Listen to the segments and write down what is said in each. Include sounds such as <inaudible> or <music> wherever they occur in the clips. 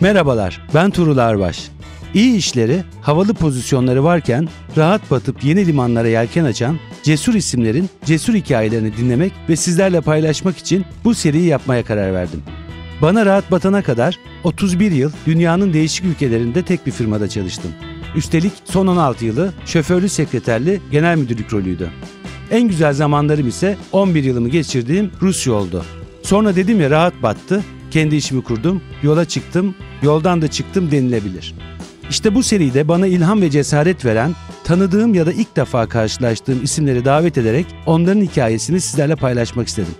Merhabalar, ben Turul Arbaş. İyi işleri, havalı pozisyonları varken rahat batıp yeni limanlara yelken açan cesur isimlerin cesur hikayelerini dinlemek ve sizlerle paylaşmak için bu seriyi yapmaya karar verdim. Bana rahat batana kadar 31 yıl dünyanın değişik ülkelerinde tek bir firmada çalıştım. Üstelik son 16 yılı şoförlü sekreterli genel müdürlük rolüydü. En güzel zamanlarım ise 11 yılımı geçirdiğim Rusya oldu. Sonra dedim ya rahat battı, kendi işimi kurdum, yola çıktım, yoldan da çıktım denilebilir. İşte bu seride bana ilham ve cesaret veren, tanıdığım ya da ilk defa karşılaştığım isimleri davet ederek onların hikayesini sizlerle paylaşmak istedim.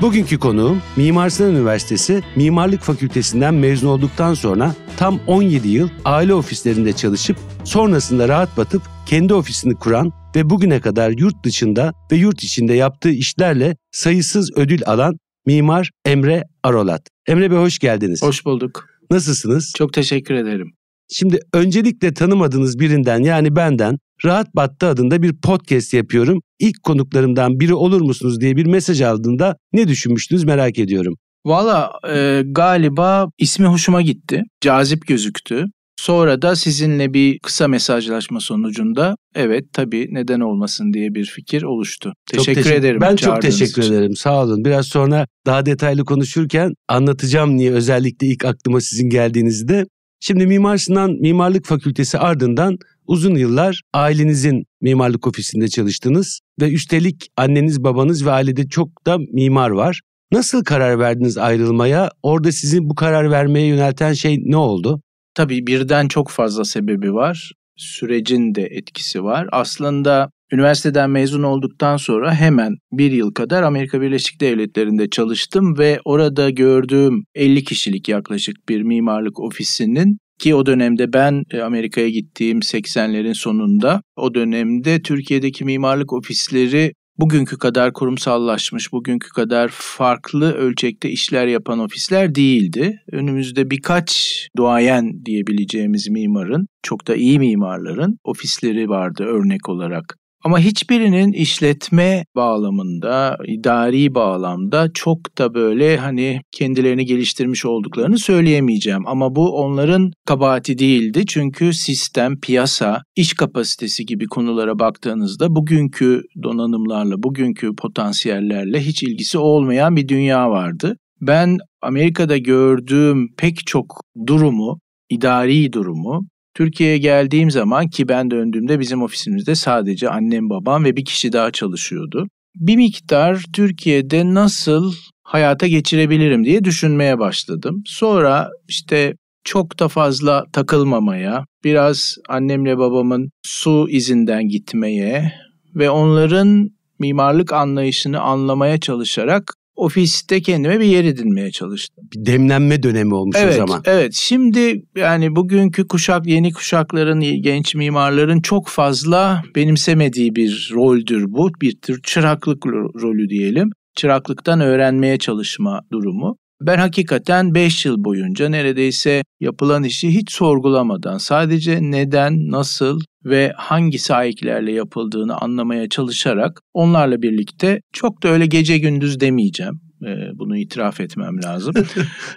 Bugünkü konuğum Mimar Sinan Üniversitesi Mimarlık Fakültesinden mezun olduktan sonra tam 17 yıl aile ofislerinde çalışıp sonrasında rahat batıp kendi ofisini kuran ve bugüne kadar yurt dışında ve yurt içinde yaptığı işlerle sayısız ödül alan mimar Emre Arolat. Emre Bey hoş geldiniz. Hoş bulduk. Nasılsınız? Çok teşekkür ederim. Şimdi öncelikle tanımadığınız birinden yani benden Rahat Battı adında bir podcast yapıyorum. İlk konuklarımdan biri olur musunuz diye bir mesaj aldığında ne düşünmüştünüz merak ediyorum. Valla e, galiba ismi hoşuma gitti. Cazip gözüktü. Sonra da sizinle bir kısa mesajlaşma sonucunda evet tabii neden olmasın diye bir fikir oluştu. Teşekkür, teşekkür ederim. Ben çok teşekkür için. ederim. Sağ olun. Biraz sonra daha detaylı konuşurken anlatacağım niye özellikle ilk aklıma sizin geldiğinizde. Şimdi Mimar Sinan Mimarlık Fakültesi ardından uzun yıllar ailenizin mimarlık ofisinde çalıştınız ve üstelik anneniz babanız ve ailede çok da mimar var. Nasıl karar verdiniz ayrılmaya? Orada sizin bu karar vermeye yönelten şey ne oldu? Tabii birden çok fazla sebebi var. Sürecin de etkisi var. Aslında üniversiteden mezun olduktan sonra hemen bir yıl kadar Amerika Birleşik Devletleri'nde çalıştım ve orada gördüğüm 50 kişilik yaklaşık bir mimarlık ofisinin ki o dönemde ben e, Amerika'ya gittiğim 80'lerin sonunda o dönemde Türkiye'deki mimarlık ofisleri bugünkü kadar kurumsallaşmış, bugünkü kadar farklı ölçekte işler yapan ofisler değildi. Önümüzde birkaç duayen diyebileceğimiz mimarın, çok da iyi mimarların ofisleri vardı örnek olarak. Ama hiçbirinin işletme bağlamında, idari bağlamda çok da böyle hani kendilerini geliştirmiş olduklarını söyleyemeyeceğim. Ama bu onların kabahati değildi. Çünkü sistem, piyasa, iş kapasitesi gibi konulara baktığınızda bugünkü donanımlarla, bugünkü potansiyellerle hiç ilgisi olmayan bir dünya vardı. Ben Amerika'da gördüğüm pek çok durumu, idari durumu Türkiye'ye geldiğim zaman ki ben döndüğümde bizim ofisimizde sadece annem babam ve bir kişi daha çalışıyordu. Bir miktar Türkiye'de nasıl hayata geçirebilirim diye düşünmeye başladım. Sonra işte çok da fazla takılmamaya, biraz annemle babamın su izinden gitmeye ve onların mimarlık anlayışını anlamaya çalışarak ofiste kendime bir yer edinmeye çalıştım. Bir demlenme dönemi olmuş evet, o zaman. Evet, şimdi yani bugünkü kuşak, yeni kuşakların, genç mimarların çok fazla benimsemediği bir roldür bu. Bir tür çıraklık rolü diyelim. Çıraklıktan öğrenmeye çalışma durumu. Ben hakikaten 5 yıl boyunca neredeyse yapılan işi hiç sorgulamadan sadece neden, nasıl, ve hangi sahiplerle yapıldığını anlamaya çalışarak onlarla birlikte çok da öyle gece gündüz demeyeceğim. Ee, bunu itiraf etmem lazım. <laughs>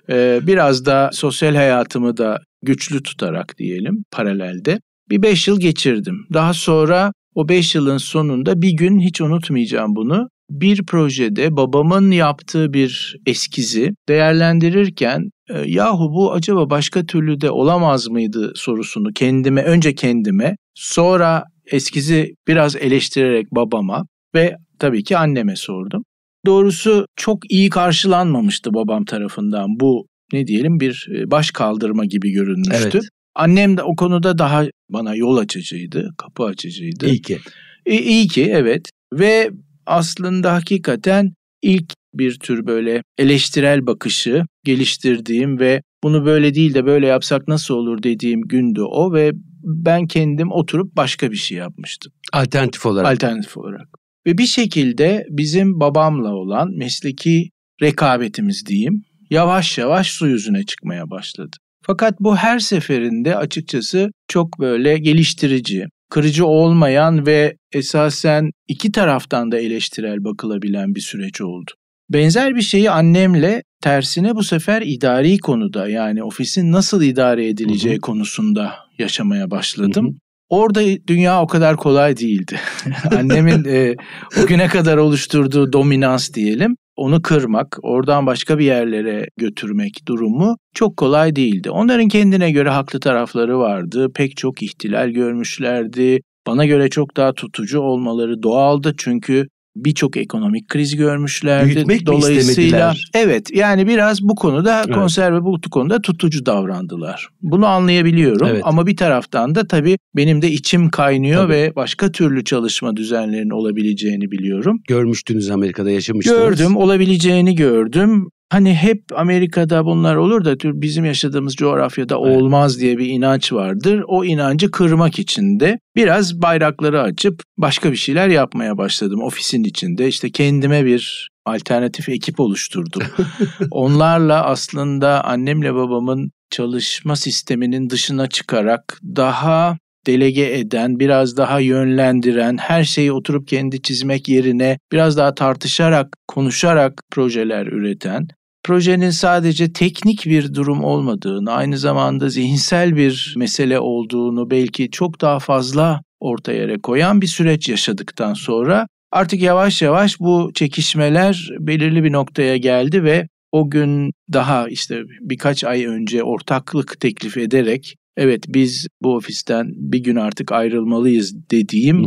Ee, biraz da sosyal hayatımı da güçlü tutarak diyelim paralelde bir beş yıl geçirdim. Daha sonra o beş yılın sonunda bir gün hiç unutmayacağım bunu. Bir projede babamın yaptığı bir eskizi değerlendirirken ee, yahu bu acaba başka türlü de olamaz mıydı sorusunu kendime önce kendime Sonra eskizi biraz eleştirerek babama ve tabii ki anneme sordum. Doğrusu çok iyi karşılanmamıştı babam tarafından bu ne diyelim bir e, baş kaldırma gibi görünmüştü. Evet. Annem de o konuda daha bana yol açıcıydı, kapı açıcıydı. İyi ki. E, iyi ki evet ve aslında hakikaten ilk bir tür böyle eleştirel bakışı geliştirdiğim ve bunu böyle değil de böyle yapsak nasıl olur dediğim gündü o ve ben kendim oturup başka bir şey yapmıştım. Alternatif olarak. Alternatif olarak. Ve bir şekilde bizim babamla olan mesleki rekabetimiz diyeyim yavaş yavaş su yüzüne çıkmaya başladı. Fakat bu her seferinde açıkçası çok böyle geliştirici, kırıcı olmayan ve esasen iki taraftan da eleştirel bakılabilen bir süreç oldu. Benzer bir şeyi annemle Tersine bu sefer idari konuda yani ofisin nasıl idare edileceği Hı-hı. konusunda yaşamaya başladım. Hı-hı. Orada dünya o kadar kolay değildi. <laughs> Annemin e, o güne kadar oluşturduğu dominans diyelim, onu kırmak, oradan başka bir yerlere götürmek durumu çok kolay değildi. Onların kendine göre haklı tarafları vardı. Pek çok ihtilal görmüşlerdi. Bana göre çok daha tutucu olmaları doğaldı çünkü birçok ekonomik kriz görmüşlerdi. Büyütmek Dolayısıyla evet yani biraz bu konuda evet. konserve bu konuda tutucu davrandılar. Bunu anlayabiliyorum evet. ama bir taraftan da tabii benim de içim kaynıyor tabii. ve başka türlü çalışma düzenlerinin olabileceğini biliyorum. Görmüştünüz Amerika'da yaşamıştınız. Gördüm, olabileceğini gördüm hani hep Amerika'da bunlar olur da bizim yaşadığımız coğrafyada olmaz diye bir inanç vardır. O inancı kırmak için de biraz bayrakları açıp başka bir şeyler yapmaya başladım ofisin içinde. İşte kendime bir alternatif ekip oluşturdum. <laughs> Onlarla aslında annemle babamın çalışma sisteminin dışına çıkarak daha delege eden, biraz daha yönlendiren, her şeyi oturup kendi çizmek yerine biraz daha tartışarak, konuşarak projeler üreten, projenin sadece teknik bir durum olmadığını, aynı zamanda zihinsel bir mesele olduğunu belki çok daha fazla ortaya koyan bir süreç yaşadıktan sonra artık yavaş yavaş bu çekişmeler belirli bir noktaya geldi ve o gün daha işte birkaç ay önce ortaklık teklif ederek evet biz bu ofisten bir gün artık ayrılmalıyız dediğim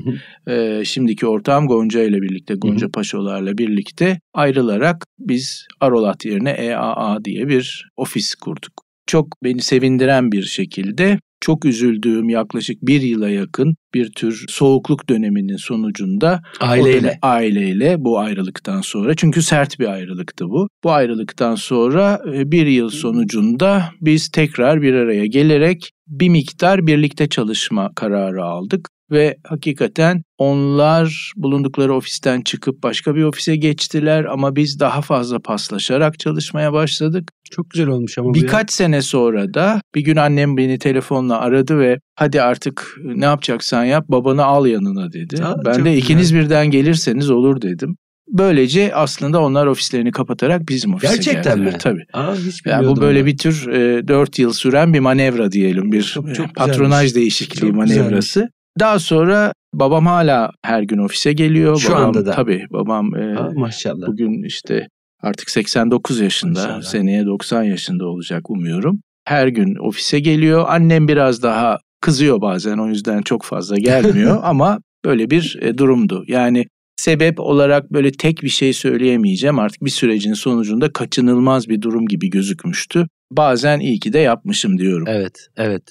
E, şimdiki ortağım Gonca ile birlikte Gonca Paşolarla birlikte ayrılarak biz Arolat yerine EAA diye bir ofis kurduk. Çok beni sevindiren bir şekilde çok üzüldüğüm yaklaşık bir yıla yakın bir tür soğukluk döneminin sonucunda aileyle dönem, aileyle bu ayrılıktan sonra çünkü sert bir ayrılıktı bu. Bu ayrılıktan sonra e, bir yıl sonucunda biz tekrar bir araya gelerek bir miktar birlikte çalışma kararı aldık ve hakikaten onlar bulundukları ofisten çıkıp başka bir ofise geçtiler ama biz daha fazla paslaşarak çalışmaya başladık. Çok güzel olmuş ama Birkaç ya. sene sonra da bir gün annem beni telefonla aradı ve hadi artık ne yapacaksan yap babanı al yanına dedi. Aa, ben de ikiniz birden gelirseniz olur dedim. Böylece aslında onlar ofislerini kapatarak bizim ofise geldiler. Gerçekten geldiler. mi? Tabii. Aa, hiç yani bu böyle ben. bir tür e, 4 yıl süren bir manevra diyelim. Bir çok, çok patronaj güzelmiş. değişikliği çok manevrası. Güzelmiş. Daha sonra babam hala her gün ofise geliyor. Şu babam, anda da. Tabii babam e, ha, maşallah. bugün işte artık 89 yaşında, maşallah. seneye 90 yaşında olacak umuyorum. Her gün ofise geliyor. Annem biraz daha kızıyor bazen o yüzden çok fazla gelmiyor <laughs> ama böyle bir e, durumdu. Yani sebep olarak böyle tek bir şey söyleyemeyeceğim. Artık bir sürecin sonucunda kaçınılmaz bir durum gibi gözükmüştü. Bazen iyi ki de yapmışım diyorum. Evet, evet.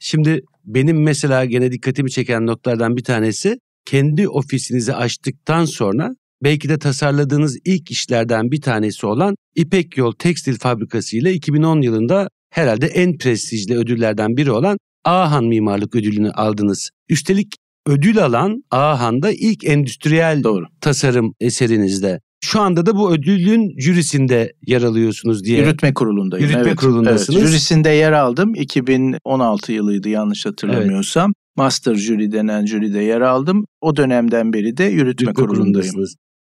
Şimdi benim mesela gene dikkatimi çeken noktalardan bir tanesi kendi ofisinizi açtıktan sonra belki de tasarladığınız ilk işlerden bir tanesi olan İpek Yol Tekstil Fabrikası ile 2010 yılında herhalde en prestijli ödüllerden biri olan Ahan Mimarlık Ödülünü aldınız. Üstelik ödül alan Ahan'da ilk endüstriyel Doğru. tasarım eserinizde. Şu anda da bu ödülün jürisinde yer alıyorsunuz diye. Yürütme kurulundayım. Yürütme evet, kurulundasınız. Evet, jürisinde yer aldım. 2016 yılıydı yanlış hatırlamıyorsam. Evet. Master jüri denen jüride yer aldım. O dönemden beri de yürütme, yürütme kurulundayım.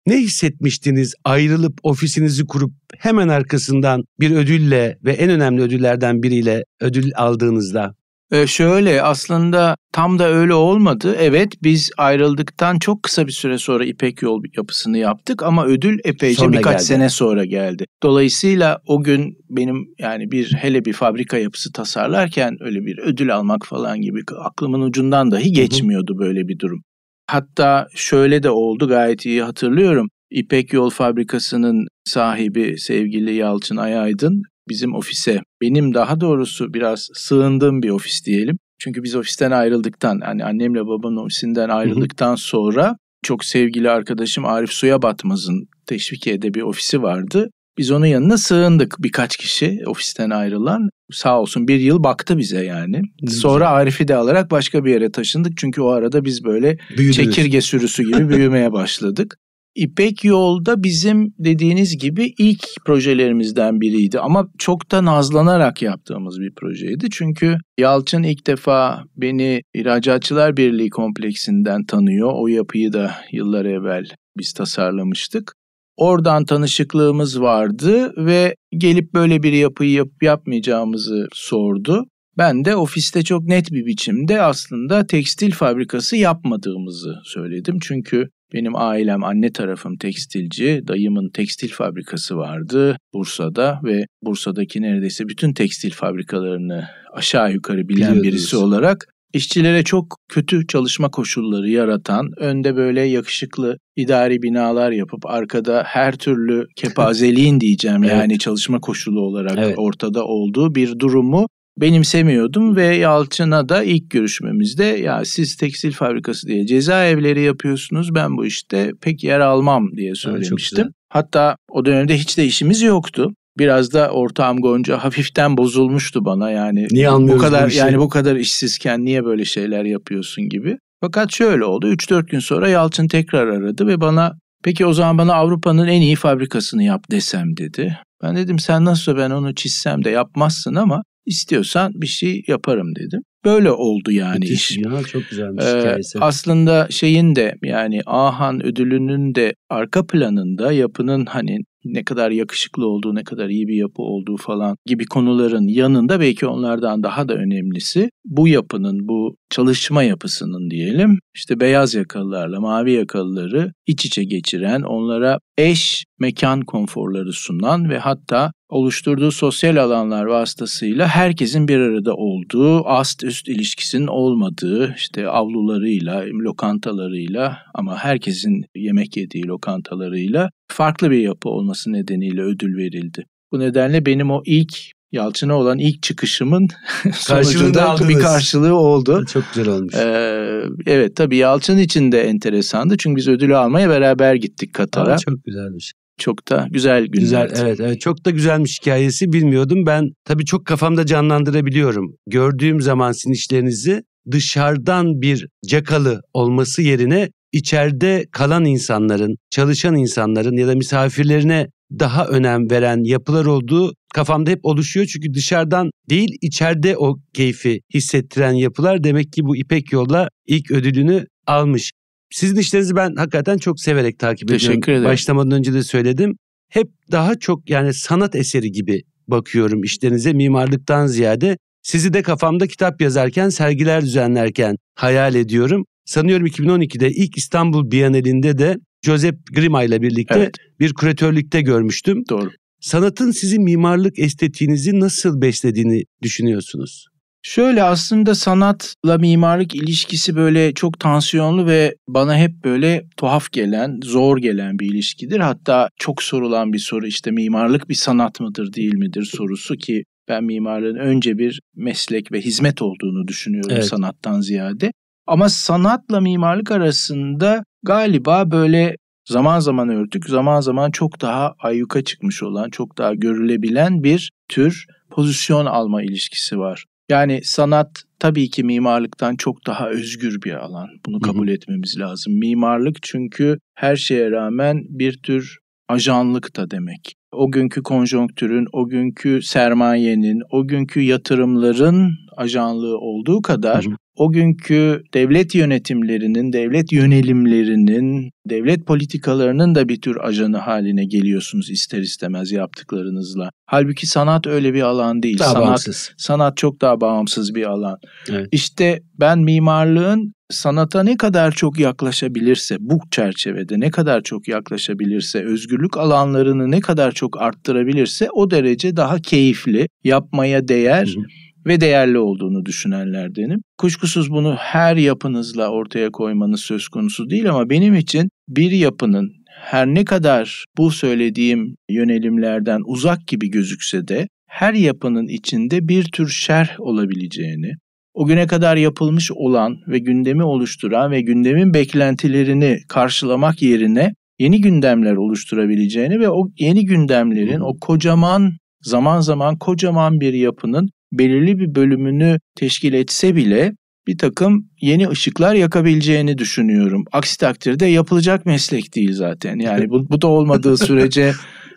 Ne hissetmiştiniz ayrılıp ofisinizi kurup hemen arkasından bir ödülle ve en önemli ödüllerden biriyle ödül aldığınızda? Ee, şöyle aslında tam da öyle olmadı. Evet biz ayrıldıktan çok kısa bir süre sonra İpek Yol yapısını yaptık ama ödül epeyce sonra birkaç geldi. sene sonra geldi. Dolayısıyla o gün benim yani bir hele bir fabrika yapısı tasarlarken öyle bir ödül almak falan gibi aklımın ucundan dahi geçmiyordu Hı-hı. böyle bir durum. Hatta şöyle de oldu gayet iyi hatırlıyorum. İpek Yol Fabrikası'nın sahibi sevgili Yalçın Ayaydın bizim ofise, benim daha doğrusu biraz sığındığım bir ofis diyelim. Çünkü biz ofisten ayrıldıktan, yani annemle babamın ofisinden ayrıldıktan hı hı. sonra çok sevgili arkadaşım Arif Suya Batmaz'ın Teşvikiye'de bir ofisi vardı. Biz onun yanına sığındık birkaç kişi ofisten ayrılan. Sağ olsun bir yıl baktı bize yani. Sonra Arif'i de alarak başka bir yere taşındık. Çünkü o arada biz böyle Büyüdünüz. çekirge sürüsü gibi büyümeye başladık. İpek Yol'da bizim dediğiniz gibi ilk projelerimizden biriydi ama çok da nazlanarak yaptığımız bir projeydi. Çünkü Yalçın ilk defa beni İhracatçılar Birliği kompleksinden tanıyor. O yapıyı da yıllar evvel biz tasarlamıştık. Oradan tanışıklığımız vardı ve gelip böyle bir yapıyı yapıp yapmayacağımızı sordu. Ben de ofiste çok net bir biçimde aslında tekstil fabrikası yapmadığımızı söyledim. Çünkü benim ailem anne tarafım tekstilci, dayımın tekstil fabrikası vardı Bursa'da ve Bursa'daki neredeyse bütün tekstil fabrikalarını aşağı yukarı bilen birisi olarak işçilere çok kötü çalışma koşulları yaratan, önde böyle yakışıklı idari binalar yapıp arkada her türlü <laughs> kepazeliğin diyeceğim evet. yani çalışma koşulu olarak evet. ortada olduğu bir durumu benimsemiyordum ve Yalçın'a da ilk görüşmemizde ya siz tekstil fabrikası diye cezaevleri yapıyorsunuz ben bu işte pek yer almam diye söylemiştim. Evet, Hatta o dönemde hiç de işimiz yoktu. Biraz da ortağım Gonca hafiften bozulmuştu bana yani. Niye bu kadar bu işi? yani bu kadar işsizken niye böyle şeyler yapıyorsun gibi. Fakat şöyle oldu. 3-4 gün sonra Yalçın tekrar aradı ve bana peki o zaman bana Avrupa'nın en iyi fabrikasını yap desem dedi. Ben dedim sen nasıl ben onu çizsem de yapmazsın ama İstiyorsan bir şey yaparım dedim. Böyle oldu yani Müthiş, iş. Ya, çok güzelmiş ee, hikayesi. Aslında şeyin de yani Ahan ödülünün de arka planında yapının hani ne kadar yakışıklı olduğu, ne kadar iyi bir yapı olduğu falan gibi konuların yanında belki onlardan daha da önemlisi bu yapının, bu çalışma yapısının diyelim işte beyaz yakalılarla mavi yakalıları iç içe geçiren, onlara eş mekan konforları sunan ve hatta oluşturduğu sosyal alanlar vasıtasıyla herkesin bir arada olduğu, ast üst ilişkisinin olmadığı, işte avlularıyla, lokantalarıyla ama herkesin yemek yediği lokantalarıyla farklı bir yapı olması nedeniyle ödül verildi. Bu nedenle benim o ilk Yalçın'a olan ilk çıkışımın <laughs> sonucunda bir karşılığı oldu. Çok güzel olmuş. Ee, evet tabii Yalçın için de enteresandı. Çünkü biz ödülü almaya beraber gittik Katar'a. Aa, çok güzelmiş. Çok da güzel günler. Güzel, evet, evet çok da güzelmiş hikayesi bilmiyordum. Ben tabii çok kafamda canlandırabiliyorum. Gördüğüm zaman sizin işlerinizi dışarıdan bir cakalı olması yerine içeride kalan insanların, çalışan insanların ya da misafirlerine daha önem veren yapılar olduğu kafamda hep oluşuyor. Çünkü dışarıdan değil içeride o keyfi hissettiren yapılar demek ki bu İpek Yol'la ilk ödülünü almış. Sizin işlerinizi ben hakikaten çok severek takip ediyorum. Teşekkür Ederim. Başlamadan önce de söyledim. Hep daha çok yani sanat eseri gibi bakıyorum işlerinize mimarlıktan ziyade. Sizi de kafamda kitap yazarken, sergiler düzenlerken hayal ediyorum sanıyorum 2012'de ilk İstanbul Bienalinde de Joseph Grima ile birlikte evet. bir küratörlükte görmüştüm. Doğru. Sanatın sizin mimarlık estetiğinizi nasıl beslediğini düşünüyorsunuz? Şöyle aslında sanatla mimarlık ilişkisi böyle çok tansiyonlu ve bana hep böyle tuhaf gelen, zor gelen bir ilişkidir. Hatta çok sorulan bir soru işte mimarlık bir sanat mıdır değil midir sorusu ki ben mimarlığın önce bir meslek ve hizmet olduğunu düşünüyorum evet. sanattan ziyade. Ama sanatla mimarlık arasında galiba böyle zaman zaman örtük, zaman zaman çok daha ayyuka çıkmış olan, çok daha görülebilen bir tür pozisyon alma ilişkisi var. Yani sanat tabii ki mimarlıktan çok daha özgür bir alan. Bunu kabul etmemiz lazım. Mimarlık çünkü her şeye rağmen bir tür ajanlık da demek. O günkü konjonktürün, o günkü sermayenin, o günkü yatırımların ajanlığı olduğu kadar o günkü devlet yönetimlerinin, devlet yönelimlerinin, devlet politikalarının da bir tür ajanı haline geliyorsunuz ister istemez yaptıklarınızla. Halbuki sanat öyle bir alan değil. Daha sanat bağımsız. sanat çok daha bağımsız bir alan. Evet. İşte ben mimarlığın sanata ne kadar çok yaklaşabilirse bu çerçevede ne kadar çok yaklaşabilirse özgürlük alanlarını ne kadar çok arttırabilirse o derece daha keyifli, yapmaya değer. Hı hı ve değerli olduğunu düşünenlerdenim. Kuşkusuz bunu her yapınızla ortaya koymanız söz konusu değil ama benim için bir yapının her ne kadar bu söylediğim yönelimlerden uzak gibi gözükse de her yapının içinde bir tür şerh olabileceğini, o güne kadar yapılmış olan ve gündemi oluşturan ve gündemin beklentilerini karşılamak yerine yeni gündemler oluşturabileceğini ve o yeni gündemlerin o kocaman zaman zaman kocaman bir yapının belirli bir bölümünü teşkil etse bile bir takım yeni ışıklar yakabileceğini düşünüyorum. Aksi takdirde yapılacak meslek değil zaten. Yani bu, bu da olmadığı <laughs> sürece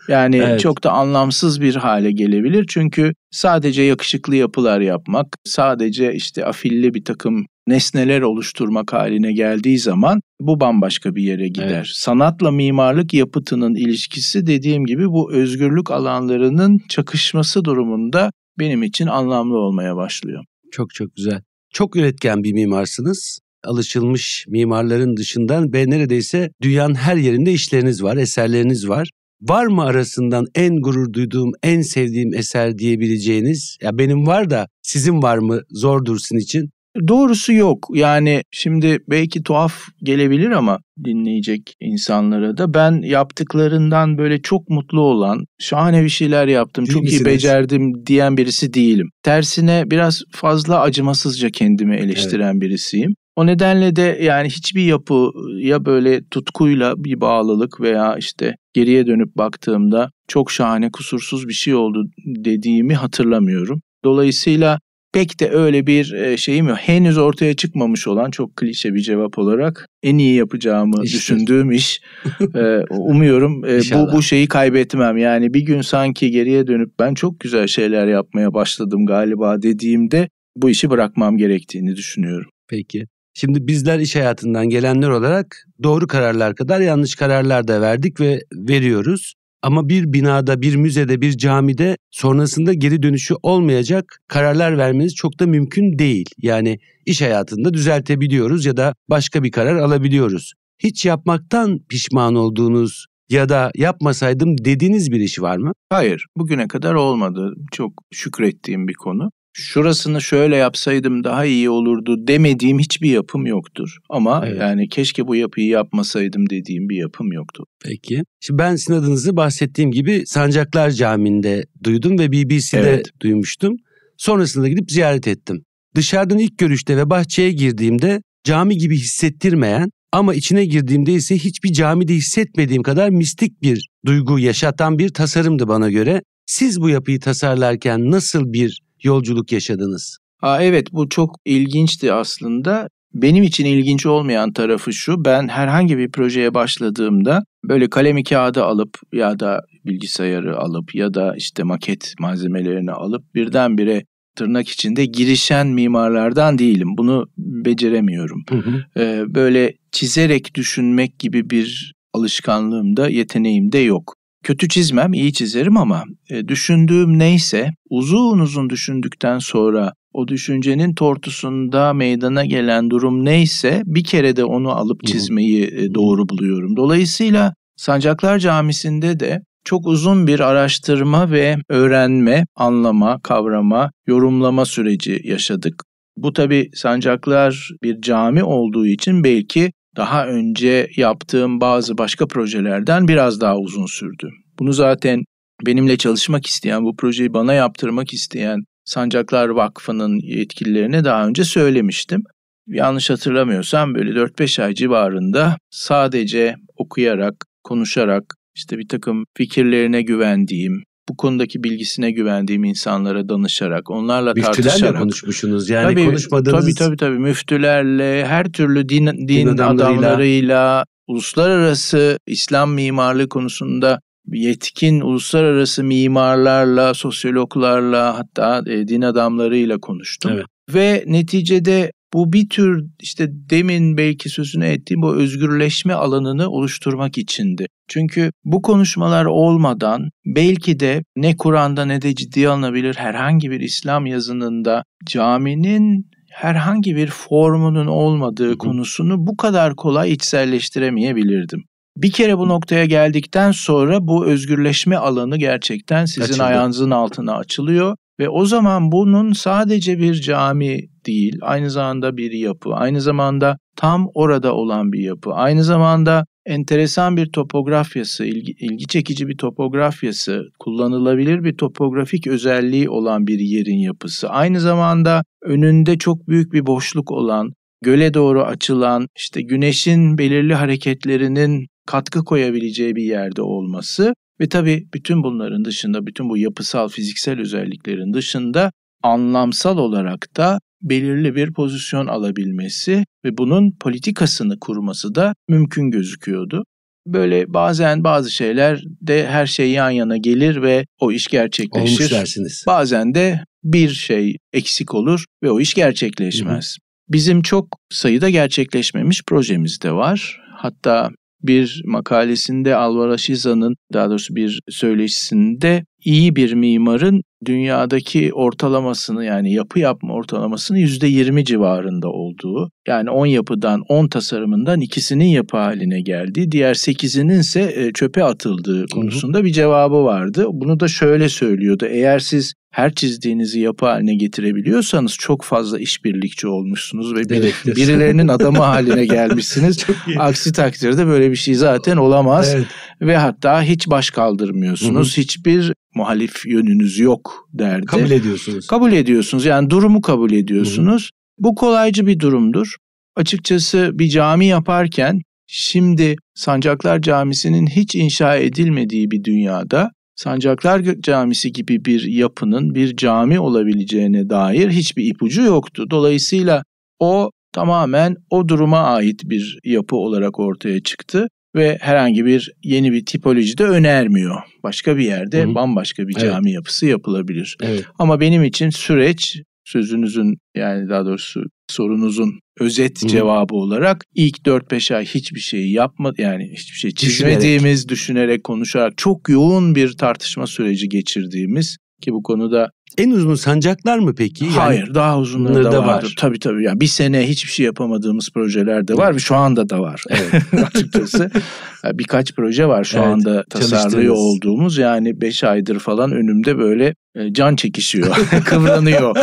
yani evet. çok da anlamsız bir hale gelebilir. Çünkü sadece yakışıklı yapılar yapmak, sadece işte afilli bir takım nesneler oluşturmak haline geldiği zaman bu bambaşka bir yere gider. Evet. Sanatla mimarlık yapıtının ilişkisi dediğim gibi bu özgürlük alanlarının çakışması durumunda benim için anlamlı olmaya başlıyor. Çok çok güzel. Çok üretken bir mimarsınız. Alışılmış mimarların dışından ve neredeyse dünyanın her yerinde işleriniz var, eserleriniz var. Var mı arasından en gurur duyduğum, en sevdiğim eser diyebileceğiniz? Ya benim var da sizin var mı? Zordur sizin için. Doğrusu yok. Yani şimdi belki tuhaf gelebilir ama dinleyecek insanlara da ben yaptıklarından böyle çok mutlu olan, şahane bir şeyler yaptım, Değil çok misiniz? iyi becerdim diyen birisi değilim. Tersine biraz fazla acımasızca kendimi eleştiren evet. birisiyim. O nedenle de yani hiçbir yapı ya böyle tutkuyla bir bağlılık veya işte geriye dönüp baktığımda çok şahane kusursuz bir şey oldu dediğimi hatırlamıyorum. Dolayısıyla pek de öyle bir e, şeyim yok. Henüz ortaya çıkmamış olan çok klişe bir cevap olarak en iyi yapacağımı işte. düşündüğüm iş. ee, <laughs> umuyorum e, bu bu şeyi kaybetmem. Yani bir gün sanki geriye dönüp ben çok güzel şeyler yapmaya başladım galiba dediğimde bu işi bırakmam gerektiğini düşünüyorum. Peki. Şimdi bizler iş hayatından gelenler olarak doğru kararlar kadar yanlış kararlar da verdik ve veriyoruz. Ama bir binada, bir müzede, bir camide sonrasında geri dönüşü olmayacak kararlar vermeniz çok da mümkün değil. Yani iş hayatında düzeltebiliyoruz ya da başka bir karar alabiliyoruz. Hiç yapmaktan pişman olduğunuz ya da yapmasaydım dediğiniz bir iş var mı? Hayır, bugüne kadar olmadı. Çok şükrettiğim bir konu şurasını şöyle yapsaydım daha iyi olurdu demediğim hiçbir yapım yoktur. Ama evet. yani keşke bu yapıyı yapmasaydım dediğim bir yapım yoktu. Peki. Şimdi ben sizin adınızı bahsettiğim gibi Sancaklar Camii'nde duydum ve BBC'de evet. duymuştum. Sonrasında gidip ziyaret ettim. Dışarıdan ilk görüşte ve bahçeye girdiğimde cami gibi hissettirmeyen ama içine girdiğimde ise hiçbir camide hissetmediğim kadar mistik bir duygu yaşatan bir tasarımdı bana göre. Siz bu yapıyı tasarlarken nasıl bir yolculuk yaşadınız? Aa, evet bu çok ilginçti aslında. Benim için ilginç olmayan tarafı şu, ben herhangi bir projeye başladığımda böyle kalemi kağıda alıp ya da bilgisayarı alıp ya da işte maket malzemelerini alıp birdenbire tırnak içinde girişen mimarlardan değilim. Bunu beceremiyorum. Hı hı. Ee, böyle çizerek düşünmek gibi bir alışkanlığım da yeteneğim de yok kötü çizmem, iyi çizerim ama e, düşündüğüm neyse uzun uzun düşündükten sonra o düşüncenin tortusunda meydana gelen durum neyse bir kere de onu alıp çizmeyi e, doğru buluyorum. Dolayısıyla Sancaklar Camisi'nde de çok uzun bir araştırma ve öğrenme, anlama, kavrama, yorumlama süreci yaşadık. Bu tabi sancaklar bir cami olduğu için belki daha önce yaptığım bazı başka projelerden biraz daha uzun sürdü. Bunu zaten benimle çalışmak isteyen, bu projeyi bana yaptırmak isteyen Sancaklar Vakfı'nın yetkililerine daha önce söylemiştim. Yanlış hatırlamıyorsam böyle 4-5 ay civarında sadece okuyarak, konuşarak, işte bir takım fikirlerine güvendiğim, bu konudaki bilgisine güvendiğim insanlara danışarak, onlarla Müftülerle tartışarak. konuşmuşsunuz yani tabii, konuşmadığınız. Tabii tabii tabii müftülerle, her türlü din, din, din adamlarıyla. adamlarıyla, uluslararası İslam mimarlığı konusunda yetkin uluslararası mimarlarla, sosyologlarla hatta e, din adamlarıyla konuştum. Evet. Ve neticede bu bir tür işte demin belki sözünü ettiğim bu özgürleşme alanını oluşturmak içindi. Çünkü bu konuşmalar olmadan belki de ne Kur'an'da ne de ciddiye alınabilir herhangi bir İslam yazınında caminin herhangi bir formunun olmadığı konusunu bu kadar kolay içselleştiremeyebilirdim. Bir kere bu noktaya geldikten sonra bu özgürleşme alanı gerçekten sizin Açıldı. ayağınızın altına açılıyor ve o zaman bunun sadece bir cami değil, aynı zamanda bir yapı, aynı zamanda tam orada olan bir yapı, aynı zamanda enteresan bir topografyası, ilgi, ilgi çekici bir topografyası, kullanılabilir bir topografik özelliği olan bir yerin yapısı. Aynı zamanda önünde çok büyük bir boşluk olan, göle doğru açılan, işte güneşin belirli hareketlerinin katkı koyabileceği bir yerde olması ve tabii bütün bunların dışında, bütün bu yapısal, fiziksel özelliklerin dışında anlamsal olarak da belirli bir pozisyon alabilmesi ve bunun politikasını kurması da mümkün gözüküyordu. Böyle bazen bazı şeyler de her şey yan yana gelir ve o iş gerçekleşir. Olmuş dersiniz. Bazen de bir şey eksik olur ve o iş gerçekleşmez. Hı hı. Bizim çok sayıda gerçekleşmemiş projemiz de var. Hatta bir makalesinde Alvar Aşiza'nın daha doğrusu bir söyleşisinde iyi bir mimarın dünyadaki ortalamasını yani yapı yapma ortalamasını yirmi civarında olduğu yani 10 yapıdan 10 tasarımından ikisinin yapı haline geldiği diğer sekizinin ise e, çöpe atıldığı konusunda bir cevabı vardı. Bunu da şöyle söylüyordu eğer siz her çizdiğinizi yapı haline getirebiliyorsanız çok fazla işbirlikçi olmuşsunuz ve bir, <laughs> birilerinin adamı haline gelmişsiniz. Aksi takdirde böyle bir şey zaten olamaz evet. ve hatta hiç baş kaldırmıyorsunuz. Hı-hı. Hiçbir muhalif yönünüz yok derdi. Kabul ediyorsunuz. Kabul ediyorsunuz yani durumu kabul ediyorsunuz. Hı-hı. Bu kolaycı bir durumdur. Açıkçası bir cami yaparken şimdi Sancaklar Camisi'nin hiç inşa edilmediği bir dünyada Sancaklar Camisi gibi bir yapının bir cami olabileceğine dair hiçbir ipucu yoktu. Dolayısıyla o tamamen o duruma ait bir yapı olarak ortaya çıktı ve herhangi bir yeni bir tipoloji de önermiyor. Başka bir yerde Hı-hı. bambaşka bir cami evet. yapısı yapılabilir. Evet. Ama benim için süreç sözünüzün yani daha doğrusu sorunuzun özet Hı. cevabı olarak ilk 4-5 ay hiçbir şeyi yapma yani hiçbir şey çizmediğimiz, düşünerek. düşünerek, konuşarak çok yoğun bir tartışma süreci geçirdiğimiz ki bu konuda en uzun sancaklar mı peki? Yani Hayır daha uzunları da, da var. var. Tabii tabii. Yani bir sene hiçbir şey yapamadığımız projeler de var ve şu anda da var. Evet. <laughs> Açıkçası birkaç proje var şu evet, anda tasarlıyor olduğumuz. Yani beş aydır falan önümde böyle e, can çekişiyor, <laughs> kıvranıyor.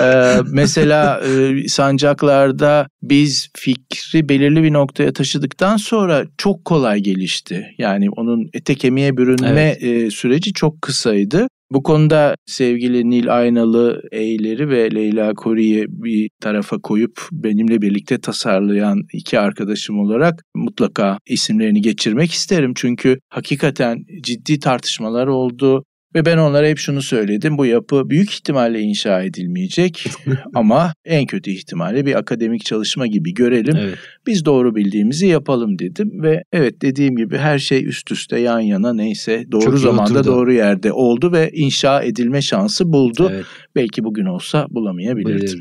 ee, mesela e, sancaklarda biz fikri belirli bir noktaya taşıdıktan sonra çok kolay gelişti. Yani onun ete kemiğe bürünme evet. E, süreci çok kısaydı. Bu konuda sevgili Nil Aynalı Eyleri ve Leyla Kori'yi bir tarafa koyup benimle birlikte tasarlayan iki arkadaşım olarak mutlaka isimlerini geçirmek isterim. Çünkü hakikaten ciddi tartışmalar oldu. Ve ben onlara hep şunu söyledim. Bu yapı büyük ihtimalle inşa edilmeyecek <laughs> ama en kötü ihtimalle bir akademik çalışma gibi görelim. Evet. Biz doğru bildiğimizi yapalım dedim ve evet dediğim gibi her şey üst üste yan yana neyse doğru Çok zamanda oturdu. doğru yerde oldu ve inşa edilme şansı buldu. Evet. Belki bugün olsa bulamayabilirdim.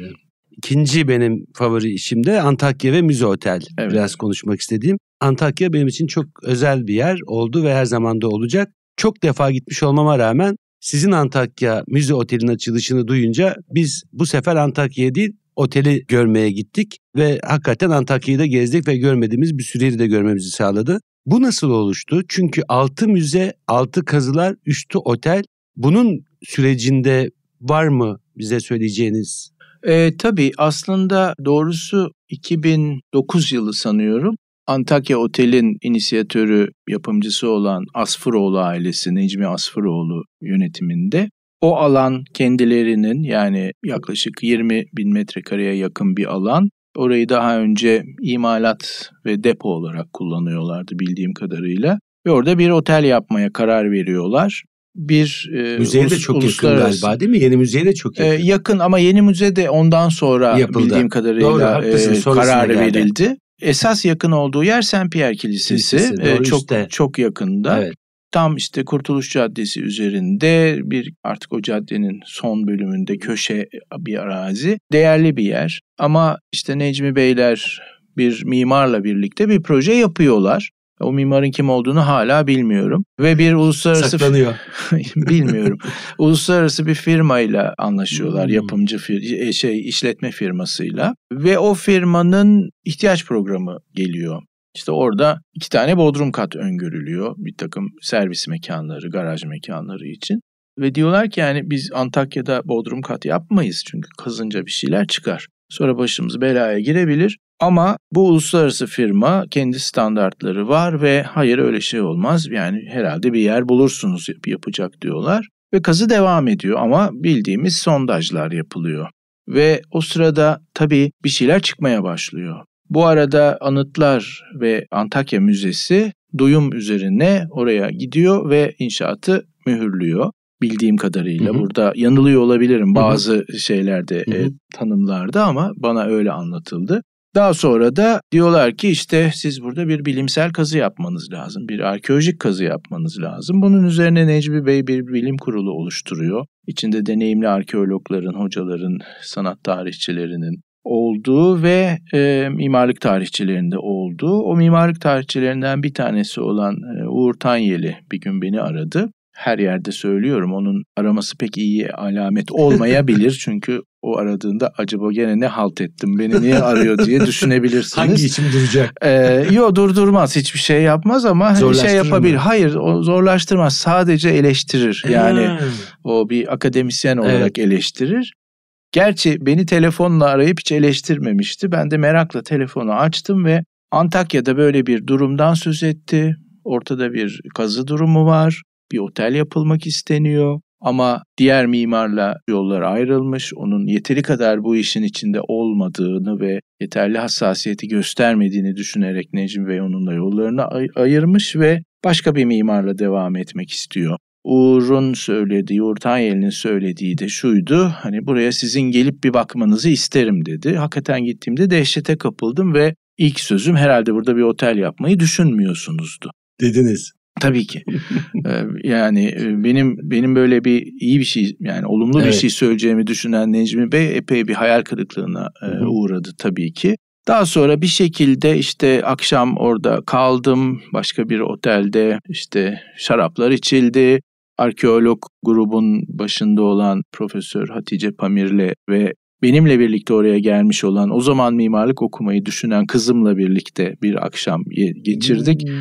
İkinci benim favori işim de Antakya ve Müze Otel. Evet. Biraz konuşmak istediğim. Antakya benim için çok özel bir yer oldu ve her zaman da olacak çok defa gitmiş olmama rağmen sizin Antakya Müze Oteli'nin açılışını duyunca biz bu sefer Antakya'ya değil oteli görmeye gittik ve hakikaten Antakya'yı da gezdik ve görmediğimiz bir süreyi de görmemizi sağladı. Bu nasıl oluştu? Çünkü altı müze, altı kazılar, 3'tü otel. Bunun sürecinde var mı bize söyleyeceğiniz? E, tabii aslında doğrusu 2009 yılı sanıyorum Antakya Otel'in inisiyatörü, yapımcısı olan Asfıroğlu ailesi, Necmi Asfıroğlu yönetiminde o alan kendilerinin yani yaklaşık 20 bin metrekareye yakın bir alan. Orayı daha önce imalat ve depo olarak kullanıyorlardı bildiğim kadarıyla. Ve orada bir otel yapmaya karar veriyorlar bir e, müzeye de çok yakın galiba değil mi? Yeni müzeye de çok e, yakın. E, yakın ama yeni müze de ondan sonra Yapıldı. bildiğim kadarıyla Doğru, e, karar geldi. verildi esas yakın olduğu yer Saint Pierre Kilisesi. Kilisesi e, çok işte. çok yakında. Evet. Tam işte Kurtuluş Caddesi üzerinde bir artık o caddenin son bölümünde köşe bir arazi. Değerli bir yer ama işte Necmi Beyler bir mimarla birlikte bir proje yapıyorlar. O mimarın kim olduğunu hala bilmiyorum. Ve bir uluslararası... Saklanıyor. <laughs> bilmiyorum. <laughs> uluslararası bir firmayla anlaşıyorlar. Hmm. Yapımcı fir e, şey işletme firmasıyla. Ve o firmanın ihtiyaç programı geliyor. İşte orada iki tane bodrum kat öngörülüyor. Bir takım servis mekanları, garaj mekanları için. Ve diyorlar ki yani biz Antakya'da bodrum kat yapmayız. Çünkü kazınca bir şeyler çıkar. Sonra başımız belaya girebilir. Ama bu uluslararası firma kendi standartları var ve hayır öyle şey olmaz yani herhalde bir yer bulursunuz yapacak diyorlar. Ve kazı devam ediyor ama bildiğimiz sondajlar yapılıyor. Ve o sırada tabii bir şeyler çıkmaya başlıyor. Bu arada Anıtlar ve Antakya Müzesi duyum üzerine oraya gidiyor ve inşaatı mühürlüyor. Bildiğim kadarıyla hı hı. burada yanılıyor olabilirim bazı hı hı. şeylerde, hı e, hı. E, tanımlarda ama bana öyle anlatıldı. Daha sonra da diyorlar ki işte siz burada bir bilimsel kazı yapmanız lazım, bir arkeolojik kazı yapmanız lazım. Bunun üzerine Necmi Bey bir bilim kurulu oluşturuyor. İçinde deneyimli arkeologların, hocaların, sanat tarihçilerinin olduğu ve e, mimarlık tarihçilerinde olduğu. O mimarlık tarihçilerinden bir tanesi olan e, Uğur Tanyeli bir gün beni aradı her yerde söylüyorum. Onun araması pek iyi alamet olmayabilir. <laughs> Çünkü o aradığında acaba gene ne halt ettim beni niye arıyor diye <laughs> düşünebilirsiniz. Hangi içim duracak? Ee, yo durdurmaz hiçbir şey yapmaz ama hani şey yapabilir. Mi? Hayır o zorlaştırmaz sadece eleştirir. Yani o bir akademisyen olarak evet. eleştirir. Gerçi beni telefonla arayıp hiç eleştirmemişti. Ben de merakla telefonu açtım ve Antakya'da böyle bir durumdan söz etti. Ortada bir kazı durumu var bir otel yapılmak isteniyor. Ama diğer mimarla yollar ayrılmış, onun yeteri kadar bu işin içinde olmadığını ve yeterli hassasiyeti göstermediğini düşünerek Necmi Bey onunla yollarını ay- ayırmış ve başka bir mimarla devam etmek istiyor. Uğur'un söylediği, Uğur Tanyeli'nin söylediği de şuydu. Hani buraya sizin gelip bir bakmanızı isterim dedi. Hakikaten gittiğimde dehşete kapıldım ve ilk sözüm herhalde burada bir otel yapmayı düşünmüyorsunuzdu. Dediniz. Tabii ki. <laughs> Ee, yani e, benim benim böyle bir iyi bir şey yani olumlu evet. bir şey söyleyeceğimi düşünen Necmi Bey epey bir hayal kırıklığına Hı-hı. E, uğradı tabii ki. Daha sonra bir şekilde işte akşam orada kaldım. Başka bir otelde işte şaraplar içildi. Arkeolog grubun başında olan Profesör Hatice Pamir'le ve benimle birlikte oraya gelmiş olan o zaman mimarlık okumayı düşünen kızımla birlikte bir akşam geçirdik. Hmm.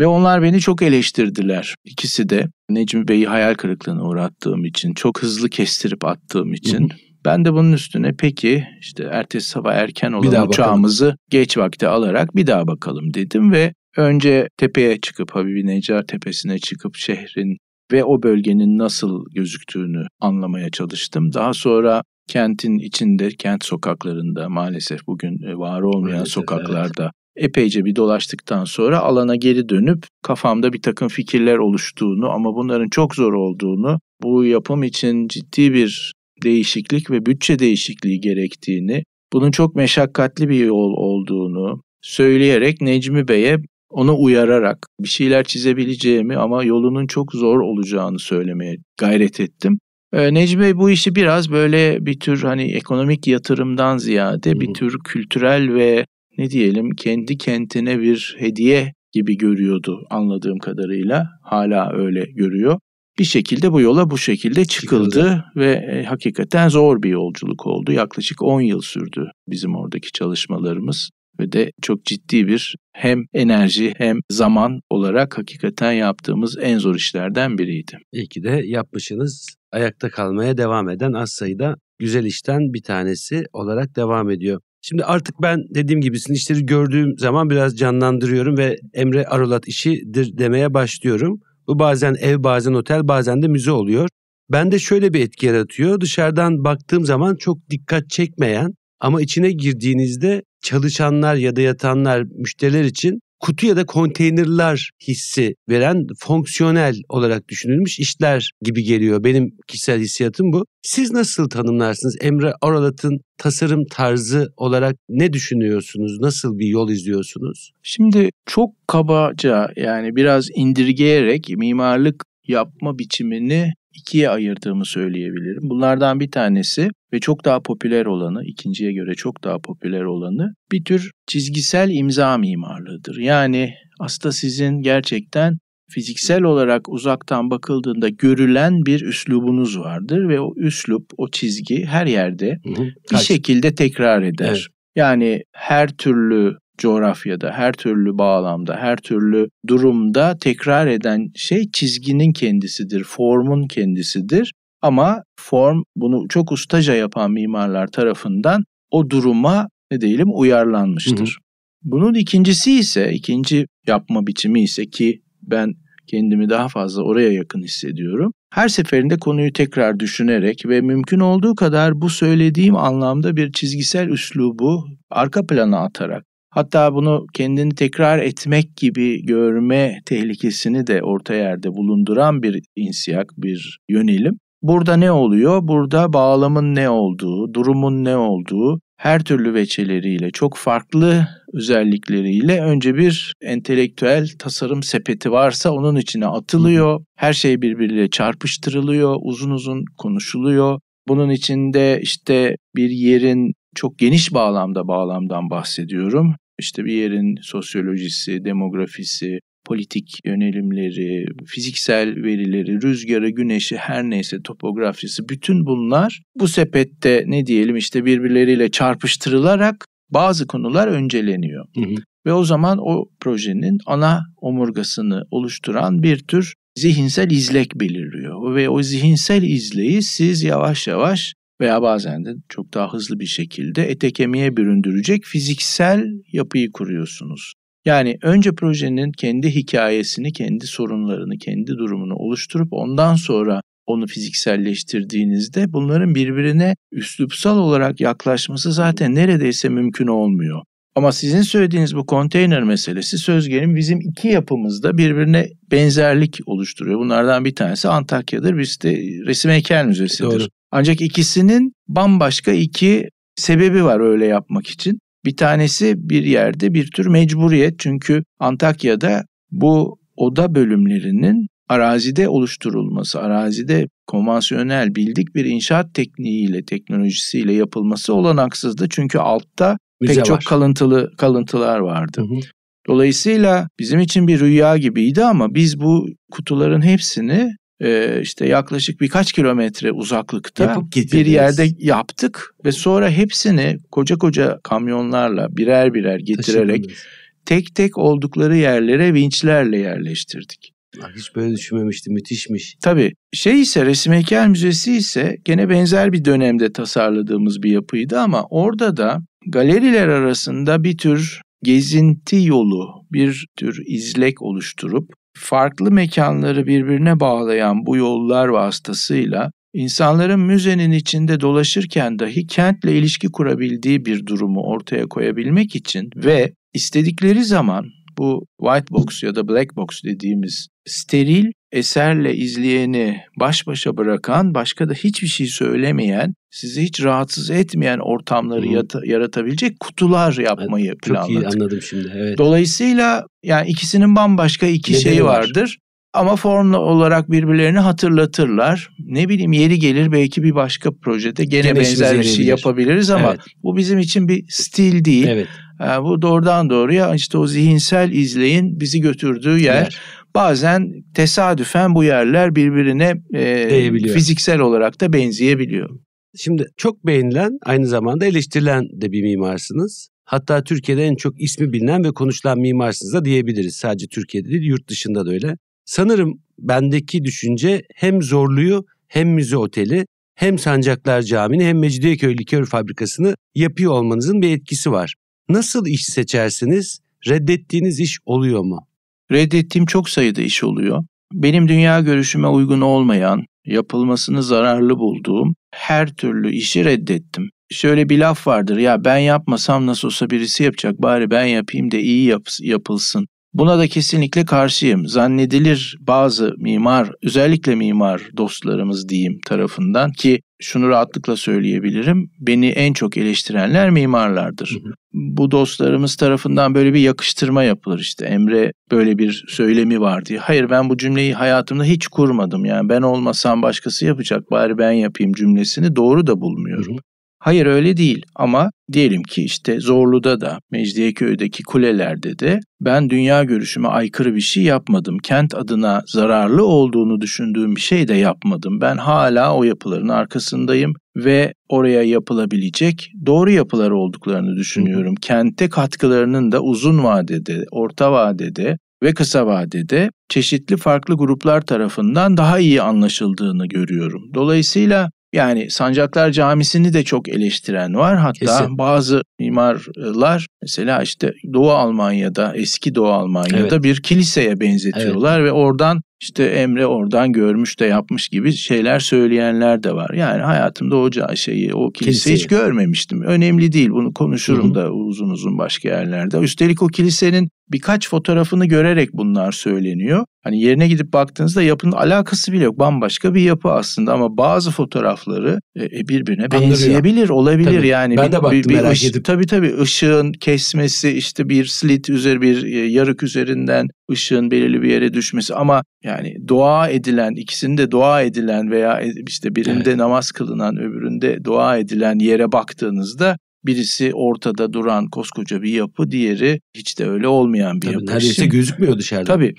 Ve onlar beni çok eleştirdiler. İkisi de Necmi Bey'i hayal kırıklığına uğrattığım için, çok hızlı kestirip attığım için. Ben de bunun üstüne peki işte ertesi sabah erken olan bir daha uçağımızı bakalım. geç vakte alarak bir daha bakalım dedim ve önce tepeye çıkıp Habibi Necar tepesine çıkıp şehrin ve o bölgenin nasıl gözüktüğünü anlamaya çalıştım. Daha sonra kentin içinde, kent sokaklarında maalesef bugün e, var olmayan maalesef, sokaklarda epeyce bir dolaştıktan sonra alana geri dönüp kafamda bir takım fikirler oluştuğunu ama bunların çok zor olduğunu, bu yapım için ciddi bir değişiklik ve bütçe değişikliği gerektiğini, bunun çok meşakkatli bir yol olduğunu söyleyerek Necmi Bey'e onu uyararak bir şeyler çizebileceğimi ama yolunun çok zor olacağını söylemeye gayret ettim. Ee, Necmi Bey bu işi biraz böyle bir tür hani ekonomik yatırımdan ziyade bir tür kültürel ve ne diyelim kendi kentine bir hediye gibi görüyordu anladığım kadarıyla. Hala öyle görüyor. Bir şekilde bu yola bu şekilde çıkıldı, çıkıldı. ve e, hakikaten zor bir yolculuk oldu. Yaklaşık 10 yıl sürdü bizim oradaki çalışmalarımız ve de çok ciddi bir hem enerji hem zaman olarak hakikaten yaptığımız en zor işlerden biriydi. İyi ki de yapmışsınız. Ayakta kalmaya devam eden az sayıda güzel işten bir tanesi olarak devam ediyor. Şimdi artık ben dediğim gibi sizin işleri gördüğüm zaman biraz canlandırıyorum ve Emre Arulat işidir demeye başlıyorum. Bu bazen ev, bazen otel, bazen de müze oluyor. Ben de şöyle bir etki yaratıyor. Dışarıdan baktığım zaman çok dikkat çekmeyen ama içine girdiğinizde çalışanlar ya da yatanlar, müşteriler için kutu ya da konteynerler hissi veren fonksiyonel olarak düşünülmüş işler gibi geliyor. Benim kişisel hissiyatım bu. Siz nasıl tanımlarsınız? Emre Aralat'ın tasarım tarzı olarak ne düşünüyorsunuz? Nasıl bir yol izliyorsunuz? Şimdi çok kabaca yani biraz indirgeyerek mimarlık yapma biçimini ikiye ayırdığımı söyleyebilirim. Bunlardan bir tanesi ve çok daha popüler olanı, ikinciye göre çok daha popüler olanı bir tür çizgisel imza mimarlığıdır. Yani aslında sizin gerçekten fiziksel olarak uzaktan bakıldığında görülen bir üslubunuz vardır ve o üslup, o çizgi her yerde hı hı. bir şekilde tekrar eder. Evet. Yani her türlü coğrafyada, her türlü bağlamda, her türlü durumda tekrar eden şey çizginin kendisidir, formun kendisidir. Ama form bunu çok ustaca yapan mimarlar tarafından o duruma ne diyelim uyarlanmıştır. Hı hı. Bunun ikincisi ise, ikinci yapma biçimi ise ki ben kendimi daha fazla oraya yakın hissediyorum. Her seferinde konuyu tekrar düşünerek ve mümkün olduğu kadar bu söylediğim anlamda bir çizgisel üslubu arka plana atarak Hatta bunu kendini tekrar etmek gibi görme tehlikesini de orta yerde bulunduran bir insiyak, bir yönelim. Burada ne oluyor? Burada bağlamın ne olduğu, durumun ne olduğu, her türlü veçeleriyle, çok farklı özellikleriyle önce bir entelektüel tasarım sepeti varsa onun içine atılıyor. Her şey birbiriyle çarpıştırılıyor, uzun uzun konuşuluyor. Bunun içinde işte bir yerin çok geniş bağlamda bağlamdan bahsediyorum. İşte bir yerin sosyolojisi, demografisi, politik yönelimleri, fiziksel verileri, rüzgarı, güneşi, her neyse topografisi bütün bunlar bu sepette ne diyelim işte birbirleriyle çarpıştırılarak bazı konular önceleniyor. Hı hı. Ve o zaman o projenin ana omurgasını oluşturan bir tür zihinsel izlek belirliyor. Ve o zihinsel izleyi siz yavaş yavaş veya bazen de çok daha hızlı bir şekilde ete kemiğe büründürecek fiziksel yapıyı kuruyorsunuz. Yani önce projenin kendi hikayesini, kendi sorunlarını, kendi durumunu oluşturup ondan sonra onu fizikselleştirdiğinizde bunların birbirine üslupsal olarak yaklaşması zaten neredeyse mümkün olmuyor. Ama sizin söylediğiniz bu konteyner meselesi söz gelimi bizim iki yapımızda birbirine benzerlik oluşturuyor. Bunlardan bir tanesi Antakya'dır, birisi de resim heykel müzesidir. Doğru. Ancak ikisinin bambaşka iki sebebi var öyle yapmak için. Bir tanesi bir yerde bir tür mecburiyet çünkü Antakya'da bu oda bölümlerinin arazide oluşturulması, arazide konvansiyonel bildik bir inşaat tekniğiyle, teknolojisiyle yapılması olanaksızdı. Çünkü altta Müze pek var. çok kalıntılı kalıntılar vardı. Hı hı. Dolayısıyla bizim için bir rüya gibiydi ama biz bu kutuların hepsini e, işte yaklaşık birkaç kilometre uzaklıkta bir yerde yaptık ve sonra hepsini koca koca kamyonlarla birer birer getirerek Taşıdınız. tek tek oldukları yerlere vinçlerle yerleştirdik. Hiç böyle düşünmemiştim. Müthişmiş. Tabii. Şey ise Resim Heykel Müzesi ise gene benzer bir dönemde tasarladığımız bir yapıydı ama orada da galeriler arasında bir tür gezinti yolu, bir tür izlek oluşturup farklı mekanları birbirine bağlayan bu yollar vasıtasıyla insanların müzenin içinde dolaşırken dahi kentle ilişki kurabildiği bir durumu ortaya koyabilmek için ve istedikleri zaman bu white box ya da black box dediğimiz steril eserle izleyeni baş başa bırakan, başka da hiçbir şey söylemeyen, sizi hiç rahatsız etmeyen ortamları yata, yaratabilecek kutular yapmayı ben planladık. Çok iyi anladım şimdi. Evet. Dolayısıyla yani ikisinin bambaşka iki Nedeni şeyi vardır. Var. Ama formla olarak birbirlerini hatırlatırlar. Ne bileyim yeri gelir belki bir başka projede gene, gene benzer bir şey yapabiliriz ama evet. bu bizim için bir stil değil. Evet. Yani ee, bu doğrudan doğruya işte o zihinsel izleyin bizi götürdüğü yer. yer bazen tesadüfen bu yerler birbirine e, fiziksel olarak da benzeyebiliyor. Şimdi çok beğenilen aynı zamanda eleştirilen de bir mimarsınız. Hatta Türkiye'de en çok ismi bilinen ve konuşulan mimarsınız da diyebiliriz. Sadece Türkiye'de değil yurt dışında da öyle. Sanırım bendeki düşünce hem Zorlu'yu hem Müze Oteli hem Sancaklar Camii'ni hem Mecidiyeköy Likör Fabrikası'nı yapıyor olmanızın bir etkisi var. Nasıl iş seçersiniz? Reddettiğiniz iş oluyor mu? Reddettiğim çok sayıda iş oluyor. Benim dünya görüşüme uygun olmayan, yapılmasını zararlı bulduğum her türlü işi reddettim. Şöyle bir laf vardır ya ben yapmasam nasıl olsa birisi yapacak bari ben yapayım de iyi yap yapılsın. Buna da kesinlikle karşıyım. Zannedilir bazı mimar, özellikle mimar dostlarımız diyeyim tarafından ki şunu rahatlıkla söyleyebilirim. Beni en çok eleştirenler mimarlardır. Hı hı. Bu dostlarımız tarafından böyle bir yakıştırma yapılır işte. Emre böyle bir söylemi vardı. Hayır ben bu cümleyi hayatımda hiç kurmadım. Yani ben olmasam başkası yapacak bari ben yapayım cümlesini doğru da bulmuyorum. Hı hı. Hayır öyle değil ama diyelim ki işte Zorlu'da da Mecidiyeköy'deki kulelerde de ben dünya görüşüme aykırı bir şey yapmadım. Kent adına zararlı olduğunu düşündüğüm bir şey de yapmadım. Ben hala o yapıların arkasındayım ve oraya yapılabilecek doğru yapılar olduklarını düşünüyorum. Kente katkılarının da uzun vadede, orta vadede ve kısa vadede çeşitli farklı gruplar tarafından daha iyi anlaşıldığını görüyorum. Dolayısıyla yani Sancaklar Camisi'ni de çok eleştiren var. Hatta Kesin. bazı mimarlar mesela işte Doğu Almanya'da, eski Doğu Almanya'da evet. bir kiliseye benzetiyorlar evet. ve oradan işte Emre oradan görmüş de yapmış gibi şeyler söyleyenler de var. Yani hayatımda o şeyi, o kiliseyi, kiliseyi hiç görmemiştim. Önemli değil bunu konuşurum Hı-hı. da uzun uzun başka yerlerde. Üstelik o kilisenin birkaç fotoğrafını görerek bunlar söyleniyor. Hani yerine gidip baktığınızda yapının alakası bile yok. Bambaşka bir yapı aslında ama bazı fotoğrafları e, e birbirine Andırıyor. benzeyebilir, olabilir tabii. yani. Ben bir, de baktım bir, bir merak ış- edip. Tabii tabii ışığın kesmesi işte bir slit üzeri bir e, yarık üzerinden ışığın belirli bir yere düşmesi ama yani dua edilen ikisinde dua edilen veya e, işte birinde evet. namaz kılınan öbüründe dua edilen yere baktığınızda birisi ortada duran koskoca bir yapı, diğeri hiç de öyle olmayan bir Tabii, yapı. Neredeyse Şimdi, gözükmüyor dışarıda. Tabii.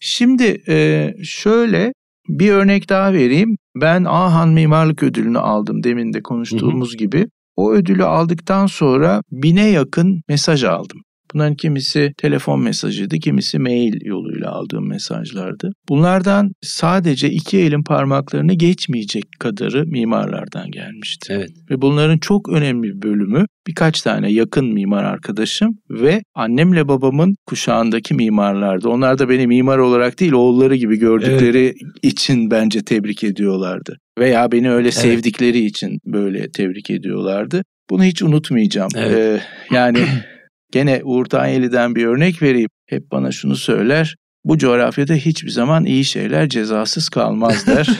Şimdi e, şöyle bir örnek daha vereyim. Ben Ahan Mimarlık Ödülünü aldım demin de konuştuğumuz hı hı. gibi. O ödülü aldıktan sonra bine yakın mesaj aldım. Bunların kimisi telefon mesajıydı, kimisi mail yoluyla aldığım mesajlardı. Bunlardan sadece iki elin parmaklarını geçmeyecek kadarı mimarlardan gelmişti. Evet. Ve bunların çok önemli bir bölümü birkaç tane yakın mimar arkadaşım ve annemle babamın kuşağındaki mimarlardı. Onlar da beni mimar olarak değil oğulları gibi gördükleri evet. için bence tebrik ediyorlardı. Veya beni öyle evet. sevdikleri için böyle tebrik ediyorlardı. Bunu hiç unutmayacağım. Evet. Ee, yani <clears throat> Gene Uğur Tanyeli'den bir örnek vereyim. Hep bana şunu söyler. Bu coğrafyada hiçbir zaman iyi şeyler cezasız kalmaz der. <laughs>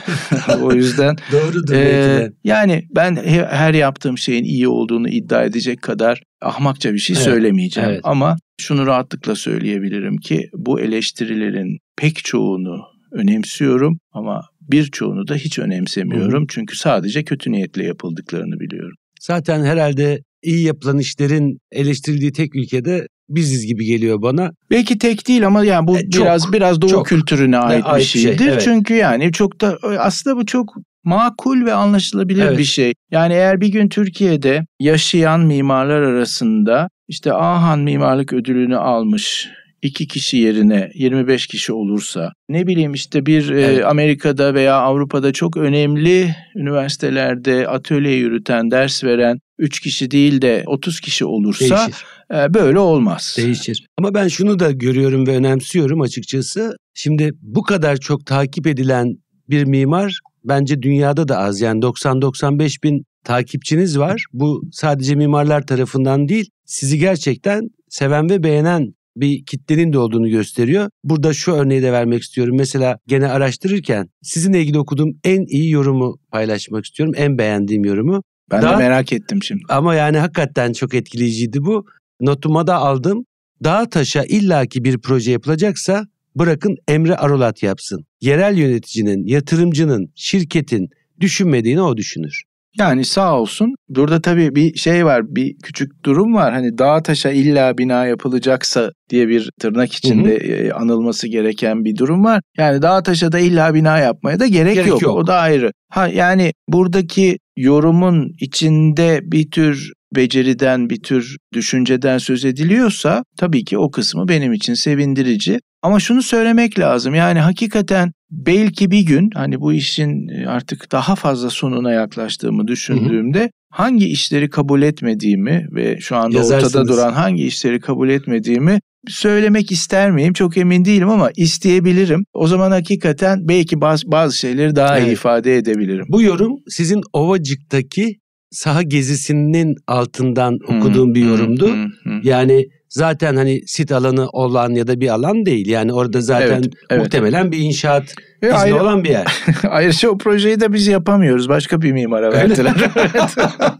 o yüzden doğrudur e, belki Yani ben her yaptığım şeyin iyi olduğunu iddia edecek kadar ahmakça bir şey evet, söylemeyeceğim evet. ama şunu rahatlıkla söyleyebilirim ki bu eleştirilerin pek çoğunu önemsiyorum ama birçoğunu da hiç önemsemiyorum. Hı. Çünkü sadece kötü niyetle yapıldıklarını biliyorum. Zaten herhalde iyi yapılan işlerin eleştirildiği tek ülkede biziz gibi geliyor bana. Belki tek değil ama yani bu e, çok, biraz biraz doğu çok, kültürüne ait, e, ait bir şey, şeydir. Şey, evet. Çünkü yani çok da e, aslında bu çok makul ve anlaşılabilir evet. bir şey. Yani eğer bir gün Türkiye'de yaşayan mimarlar arasında işte Ahan Mimarlık Ödülünü almış 2 kişi yerine 25 kişi olursa ne bileyim işte bir e, evet. e, Amerika'da veya Avrupa'da çok önemli üniversitelerde atölye yürüten, ders veren 3 kişi değil de 30 kişi olursa E, böyle olmaz. Değişir. Ama ben şunu da görüyorum ve önemsiyorum açıkçası. Şimdi bu kadar çok takip edilen bir mimar bence dünyada da az. Yani 90-95 bin takipçiniz var. Bu sadece mimarlar tarafından değil, sizi gerçekten seven ve beğenen bir kitlenin de olduğunu gösteriyor. Burada şu örneği de vermek istiyorum. Mesela gene araştırırken sizinle ilgili okuduğum en iyi yorumu paylaşmak istiyorum. En beğendiğim yorumu. Ben Daha, de merak ettim şimdi. Ama yani hakikaten çok etkileyiciydi bu. Notuma da aldım. Dağ taşa illaki bir proje yapılacaksa bırakın Emre Arolat yapsın. Yerel yöneticinin, yatırımcının, şirketin düşünmediğini o düşünür. Yani sağ olsun. Burada tabii bir şey var, bir küçük durum var. Hani dağ taşa illa bina yapılacaksa diye bir tırnak içinde hı hı. E, anılması gereken bir durum var. Yani dağ taşa da illa bina yapmaya da gerek, gerek yok. yok. O da ayrı. Ha yani buradaki yorumun içinde bir tür beceriden, bir tür düşünceden söz ediliyorsa tabii ki o kısmı benim için sevindirici. Ama şunu söylemek lazım. Yani hakikaten belki bir gün hani bu işin e, artık daha fazla sonuna yaklaştığımı düşündüğümde hangi işleri kabul etmediğimi ve şu anda Yazarsınız. ortada duran hangi işleri kabul etmediğimi söylemek ister miyim? Çok emin değilim ama isteyebilirim. O zaman hakikaten belki bazı, bazı şeyleri daha evet. iyi ifade edebilirim. Bu yorum sizin Ovacık'taki saha gezisinin altından okuduğum bir yorumdu. Yani zaten hani sit alanı olan ya da bir alan değil. Yani orada zaten evet, evet. muhtemelen bir inşaat e, izni ayrı, olan bir yer. <laughs> Ayrıca o projeyi de biz yapamıyoruz. Başka bir mimara verdiler. <laughs>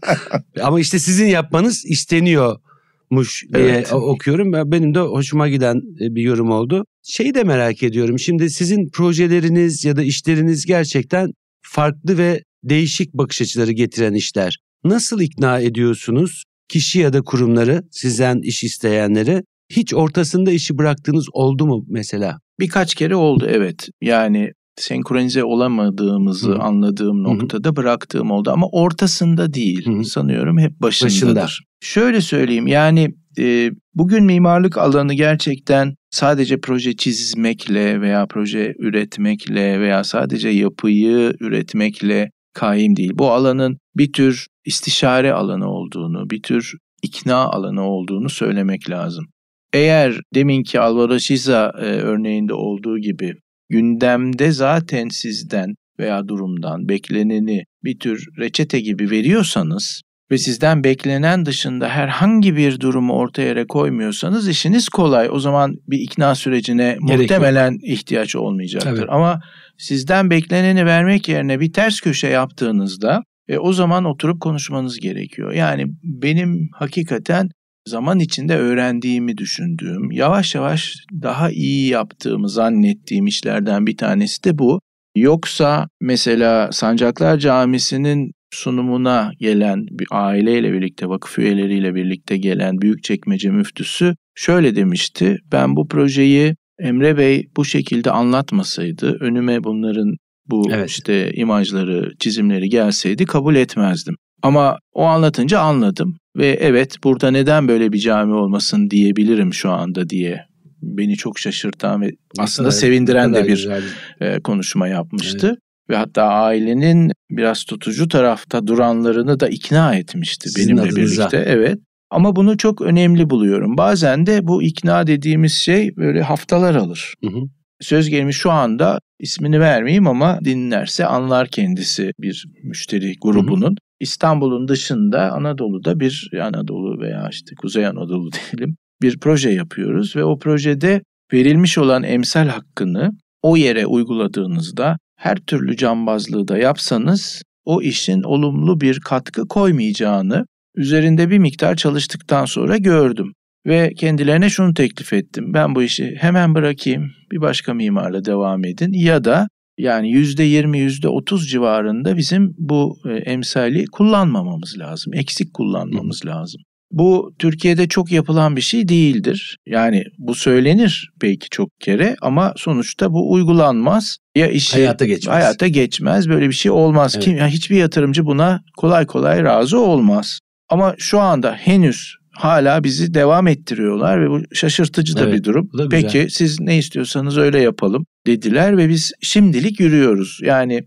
<laughs> Ama işte sizin yapmanız isteniyormuş diye evet. okuyorum. Benim de hoşuma giden e, bir yorum oldu. Şeyi de merak ediyorum. Şimdi sizin projeleriniz ya da işleriniz gerçekten farklı ve değişik bakış açıları getiren işler. Nasıl ikna ediyorsunuz kişi ya da kurumları, sizden iş isteyenleri? Hiç ortasında işi bıraktığınız oldu mu mesela? Birkaç kere oldu evet. Yani senkronize olamadığımızı Hı-hı. anladığım noktada Hı-hı. bıraktığım oldu ama ortasında değil Hı-hı. sanıyorum hep başındadır. Başında. Şöyle söyleyeyim yani e, bugün mimarlık alanı gerçekten sadece proje çizmekle veya proje üretmekle veya sadece yapıyı üretmekle kaim değil. Bu alanın bir tür istişare alanı olduğunu, bir tür ikna alanı olduğunu söylemek lazım. Eğer deminki Alvaro Siza e, örneğinde olduğu gibi gündemde zaten sizden veya durumdan bekleneni bir tür reçete gibi veriyorsanız ve sizden beklenen dışında herhangi bir durumu ortaya koymuyorsanız işiniz kolay. O zaman bir ikna sürecine Gerek muhtemelen yok. ihtiyaç olmayacaktır. Evet. Ama sizden bekleneni vermek yerine bir ters köşe yaptığınızda e, o zaman oturup konuşmanız gerekiyor. Yani benim hakikaten zaman içinde öğrendiğimi düşündüğüm, yavaş yavaş daha iyi yaptığımı zannettiğim işlerden bir tanesi de bu. Yoksa mesela Sancaklar Camisi'nin sunumuna gelen bir aileyle birlikte, vakıf üyeleriyle birlikte gelen büyük Büyükçekmece müftüsü şöyle demişti. Ben bu projeyi Emre Bey bu şekilde anlatmasaydı önüme bunların bu evet. işte imajları, çizimleri gelseydi kabul etmezdim. Ama o anlatınca anladım ve evet burada neden böyle bir cami olmasın diyebilirim şu anda diye beni çok şaşırtan ve aslında kadar, sevindiren de bir güzel. E, konuşma yapmıştı. Evet. Ve hatta ailenin biraz tutucu tarafta duranlarını da ikna etmişti Sizin benimle birlikte. Evet. Ama bunu çok önemli buluyorum. Bazen de bu ikna dediğimiz şey böyle haftalar alır. Hı hı. Söz gelimi şu anda ismini vermeyeyim ama dinlerse anlar kendisi bir müşteri grubunun. Hı hı. İstanbul'un dışında Anadolu'da bir Anadolu veya işte Kuzey Anadolu <laughs> diyelim bir proje yapıyoruz ve o projede verilmiş olan emsal hakkını o yere uyguladığınızda her türlü cambazlığı da yapsanız o işin olumlu bir katkı koymayacağını üzerinde bir miktar çalıştıktan sonra gördüm ve kendilerine şunu teklif ettim. Ben bu işi hemen bırakayım, bir başka mimarla devam edin ya da yani %20, %30 civarında bizim bu e, emsali kullanmamamız lazım. Eksik kullanmamız lazım. Bu Türkiye'de çok yapılan bir şey değildir. Yani bu söylenir belki çok kere ama sonuçta bu uygulanmaz. Ya işi hayata geçmez. Hayata geçmez. Böyle bir şey olmaz. Evet. Kim ya hiçbir yatırımcı buna kolay kolay razı olmaz. Ama şu anda henüz hala bizi devam ettiriyorlar ve bu şaşırtıcı da evet, bir durum. Da Peki siz ne istiyorsanız öyle yapalım dediler ve biz şimdilik yürüyoruz. Yani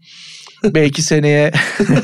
Belki seneye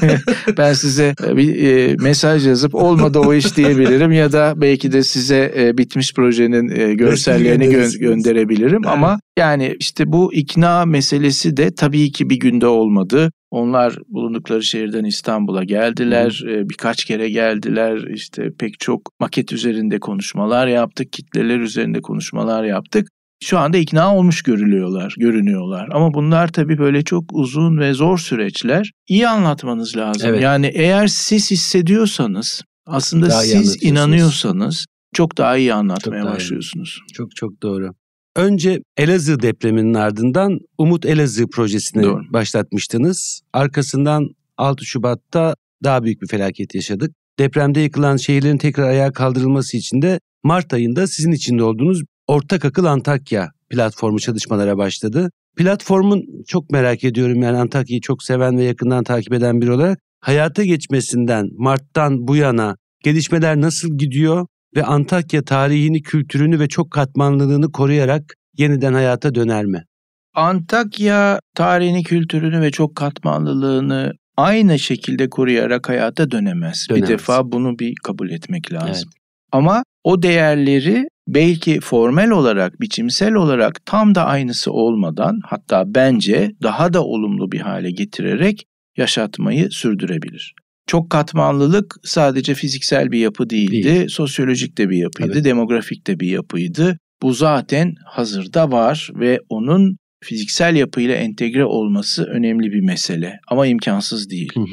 <laughs> ben size e, bir e, mesaj yazıp olmadı o iş diyebilirim ya da belki de size e, bitmiş projenin görsellerini gö- gönderebilirim evet. ama yani işte bu ikna meselesi de tabii ki bir günde olmadı. Onlar bulundukları şehirden İstanbul'a geldiler. Hı. Birkaç kere geldiler. İşte pek çok maket üzerinde konuşmalar yaptık, kitleler üzerinde konuşmalar yaptık şu anda ikna olmuş görülüyorlar, görünüyorlar. Ama bunlar tabii böyle çok uzun ve zor süreçler. İyi anlatmanız lazım. Evet. Yani eğer siz hissediyorsanız, aslında daha siz inanıyorsanız çok daha iyi anlatmaya çok daha başlıyorsunuz. Iyi. Çok çok doğru. Önce Elazığ depreminin ardından Umut Elazığ projesini doğru. başlatmıştınız. Arkasından 6 Şubat'ta daha büyük bir felaket yaşadık. Depremde yıkılan şehirlerin tekrar ayağa kaldırılması için de Mart ayında sizin içinde olduğunuz Ortak Akıl Antakya platformu çalışmalara başladı. Platformun çok merak ediyorum yani Antakya'yı çok seven ve yakından takip eden biri olarak hayata geçmesinden Mart'tan bu yana gelişmeler nasıl gidiyor ve Antakya tarihini, kültürünü ve çok katmanlılığını koruyarak yeniden hayata döner mi? Antakya tarihini, kültürünü ve çok katmanlılığını aynı şekilde koruyarak hayata dönemez. dönemez. Bir defa bunu bir kabul etmek lazım. Evet. Ama o değerleri belki formel olarak, biçimsel olarak tam da aynısı olmadan hatta bence daha da olumlu bir hale getirerek yaşatmayı sürdürebilir. Çok katmanlılık sadece fiziksel bir yapı değildi, Değil. sosyolojik de bir yapıydı, Tabii. demografik de bir yapıydı. Bu zaten hazırda var ve onun fiziksel yapıyla entegre olması önemli bir mesele ama imkansız değil. Hı hı.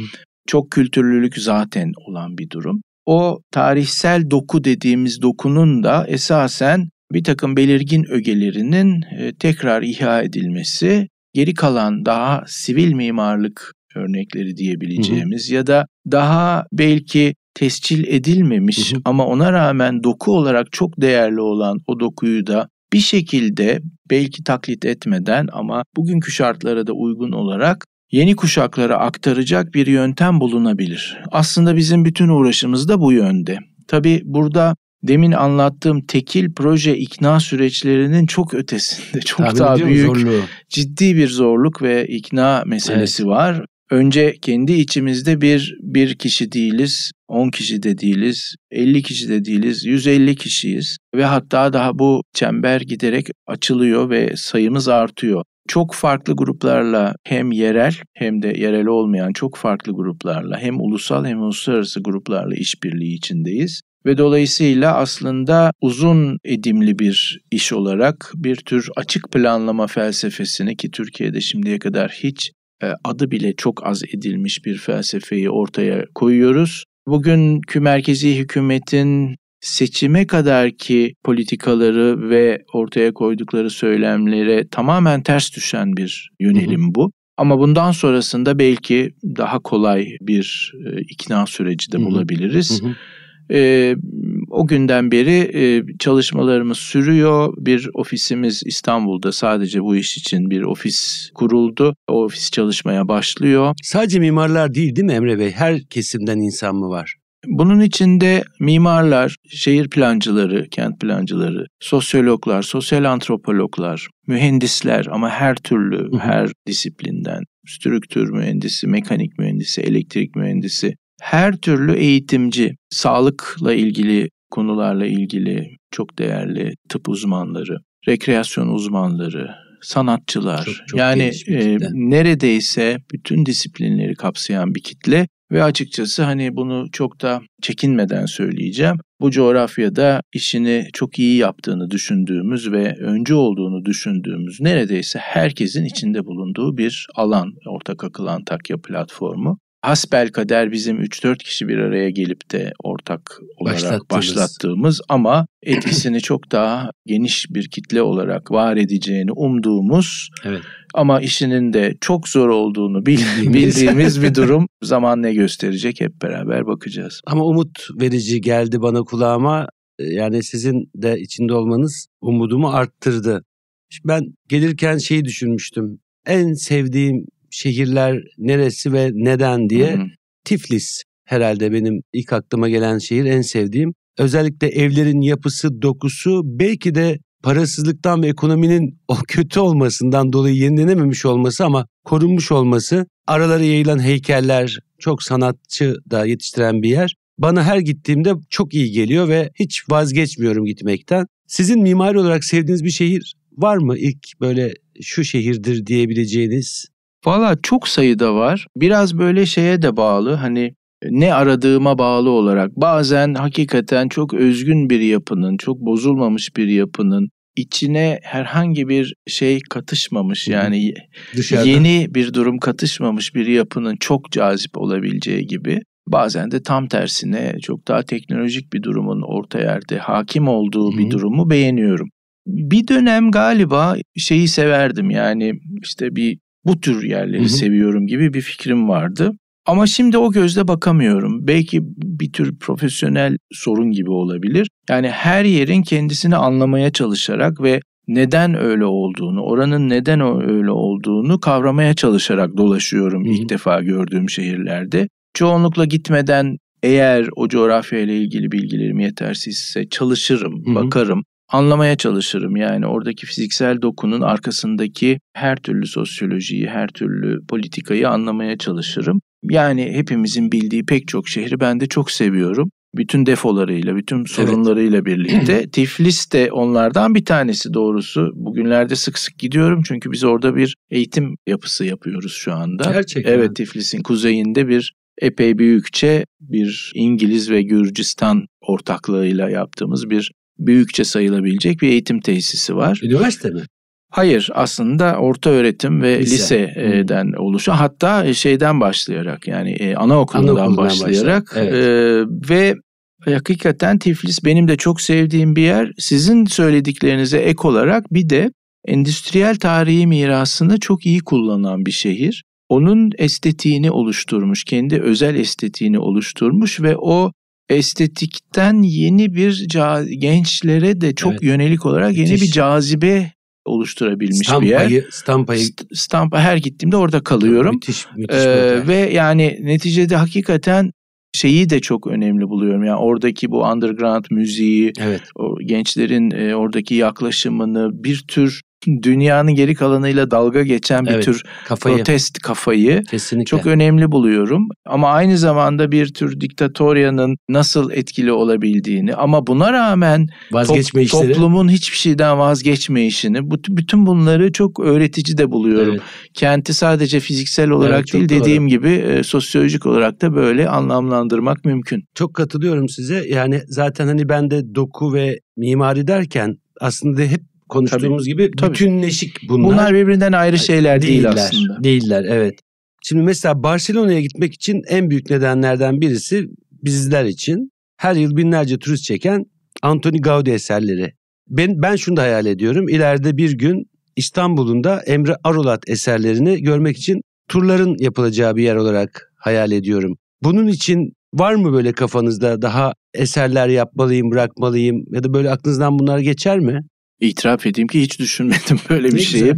Çok kültürlülük zaten olan bir durum o tarihsel doku dediğimiz dokunun da esasen bir takım belirgin ögelerinin e, tekrar ihya edilmesi, geri kalan daha sivil mimarlık örnekleri diyebileceğimiz hı hı. ya da daha belki tescil edilmemiş hı hı. ama ona rağmen doku olarak çok değerli olan o dokuyu da bir şekilde belki taklit etmeden ama bugünkü şartlara da uygun olarak yeni kuşaklara aktaracak bir yöntem bulunabilir. Aslında bizim bütün uğraşımız da bu yönde. Tabi burada demin anlattığım tekil proje ikna süreçlerinin çok ötesinde, çok Tahmin daha büyük zorluğu. ciddi bir zorluk ve ikna meselesi evet. var. Önce kendi içimizde bir bir kişi değiliz, 10 kişi de değiliz, 50 kişi de değiliz, 150 kişiyiz ve hatta daha bu çember giderek açılıyor ve sayımız artıyor çok farklı gruplarla hem yerel hem de yerel olmayan çok farklı gruplarla hem ulusal hem uluslararası gruplarla işbirliği içindeyiz ve dolayısıyla aslında uzun edimli bir iş olarak bir tür açık planlama felsefesini ki Türkiye'de şimdiye kadar hiç e, adı bile çok az edilmiş bir felsefeyi ortaya koyuyoruz. Bugünkü merkezi hükümetin seçime kadar ki politikaları ve ortaya koydukları söylemlere tamamen ters düşen bir yönelim bu. Ama bundan sonrasında belki daha kolay bir e, ikna süreci de bulabiliriz. Hı e, o günden beri e, çalışmalarımız sürüyor. Bir ofisimiz İstanbul'da sadece bu iş için bir ofis kuruldu. O ofis çalışmaya başlıyor. Sadece mimarlar değil değil mi Emre Bey? Her kesimden insan mı var? Bunun içinde mimarlar, şehir plancıları, kent plancıları, sosyologlar, sosyal antropologlar, mühendisler ama her türlü, her disiplinden, strüktür mühendisi, mekanik mühendisi, elektrik mühendisi, her türlü eğitimci, sağlıkla ilgili konularla ilgili çok değerli tıp uzmanları, rekreasyon uzmanları, sanatçılar çok, çok yani e, neredeyse bütün disiplinleri kapsayan bir kitle ve açıkçası hani bunu çok da çekinmeden söyleyeceğim. Bu coğrafyada işini çok iyi yaptığını düşündüğümüz ve öncü olduğunu düşündüğümüz neredeyse herkesin içinde bulunduğu bir alan ortak akıl Antakya platformu hasbel kader bizim 3-4 kişi bir araya gelip de ortak olarak başlattığımız, ama etkisini <clears throat> çok daha geniş bir kitle olarak var edeceğini umduğumuz evet. ama işinin de çok zor olduğunu bildiğimiz bir <laughs> durum. Zaman ne gösterecek hep beraber bakacağız. Ama umut verici geldi bana kulağıma. Ee, yani sizin de içinde olmanız umudumu arttırdı. Şimdi ben gelirken şeyi düşünmüştüm. En sevdiğim şehirler neresi ve neden diye Hı-hı. Tiflis herhalde benim ilk aklıma gelen şehir en sevdiğim. Özellikle evlerin yapısı, dokusu belki de parasızlıktan ve ekonominin <laughs> o kötü olmasından dolayı yenilenememiş olması ama korunmuş olması, aralara yayılan heykeller, çok sanatçı da yetiştiren bir yer. Bana her gittiğimde çok iyi geliyor ve hiç vazgeçmiyorum gitmekten. Sizin mimari olarak sevdiğiniz bir şehir var mı? İlk böyle şu şehirdir diyebileceğiniz Valla çok sayıda var. Biraz böyle şeye de bağlı hani ne aradığıma bağlı olarak bazen hakikaten çok özgün bir yapının, çok bozulmamış bir yapının içine herhangi bir şey katışmamış yani Dışarıdan. yeni bir durum katışmamış bir yapının çok cazip olabileceği gibi bazen de tam tersine çok daha teknolojik bir durumun orta yerde hakim olduğu bir durumu beğeniyorum. Bir dönem galiba şeyi severdim yani işte bir bu tür yerleri Hı-hı. seviyorum gibi bir fikrim vardı. Ama şimdi o gözle bakamıyorum. Belki bir tür profesyonel sorun gibi olabilir. Yani her yerin kendisini anlamaya çalışarak ve neden öyle olduğunu, oranın neden öyle olduğunu kavramaya çalışarak dolaşıyorum Hı-hı. ilk defa gördüğüm şehirlerde. Çoğunlukla gitmeden eğer o coğrafyayla ilgili bilgilerim yetersizse çalışırım, Hı-hı. bakarım anlamaya çalışırım. Yani oradaki fiziksel dokunun arkasındaki her türlü sosyolojiyi, her türlü politikayı anlamaya çalışırım. Yani hepimizin bildiği pek çok şehri ben de çok seviyorum. Bütün defolarıyla, bütün sorunlarıyla evet. birlikte. <clears throat> Tiflis de onlardan bir tanesi doğrusu. Bugünlerde sık sık gidiyorum çünkü biz orada bir eğitim yapısı yapıyoruz şu anda. Gerçekten. Evet Tiflis'in kuzeyinde bir epey büyükçe bir İngiliz ve Gürcistan ortaklığıyla yaptığımız bir büyükçe sayılabilecek bir eğitim tesisi var. Üniversite mi? Hayır aslında orta öğretim ve lise. liseden hmm. oluşan hatta e, şeyden başlayarak yani e, anaokulundan, anaokulundan başlayarak evet. e, ve hakikaten Tiflis benim de çok sevdiğim bir yer. Sizin söylediklerinize ek olarak bir de endüstriyel tarihi mirasını çok iyi kullanan bir şehir. Onun estetiğini oluşturmuş, kendi özel estetiğini oluşturmuş ve o estetikten yeni bir gençlere de çok evet. yönelik olarak yeni bir cazibe oluşturabilmiş stampayı, bir yer. Stampayı St- stampa her gittiğimde orada kalıyorum. Müthiş, müthiş ee, ve yani neticede hakikaten şeyi de çok önemli buluyorum. Yani oradaki bu underground müziği, evet. o gençlerin e, oradaki yaklaşımını bir tür dünyanın geri kalanıyla dalga geçen bir evet, tür kafayı, protest kafayı kesinlikle. çok önemli buluyorum. Ama aynı zamanda bir tür diktatoryanın nasıl etkili olabildiğini ama buna rağmen Vazgeçme top, işleri. toplumun hiçbir şeyden vazgeçmeyişini bu, bütün bunları çok öğretici de buluyorum. Evet. Kenti sadece fiziksel olarak evet, değil doğru. dediğim gibi e, sosyolojik olarak da böyle anlamlandırmak mümkün. Çok katılıyorum size. Yani zaten hani ben de doku ve mimari derken aslında hep konuştuğumuz tabii, gibi tabii. bütünleşik bunlar. Bunlar birbirinden ayrı şeyler değil değiller. Aslında. Değiller evet. Şimdi mesela Barcelona'ya gitmek için en büyük nedenlerden birisi bizler için her yıl binlerce turist çeken Antoni Gaudi eserleri. Ben, ben şunu da hayal ediyorum. İleride bir gün İstanbul'un da Emre Arulat eserlerini görmek için turların yapılacağı bir yer olarak hayal ediyorum. Bunun için var mı böyle kafanızda daha eserler yapmalıyım, bırakmalıyım ya da böyle aklınızdan bunlar geçer mi? itiraf edeyim ki hiç düşünmedim <laughs> böyle bir ne şeyi.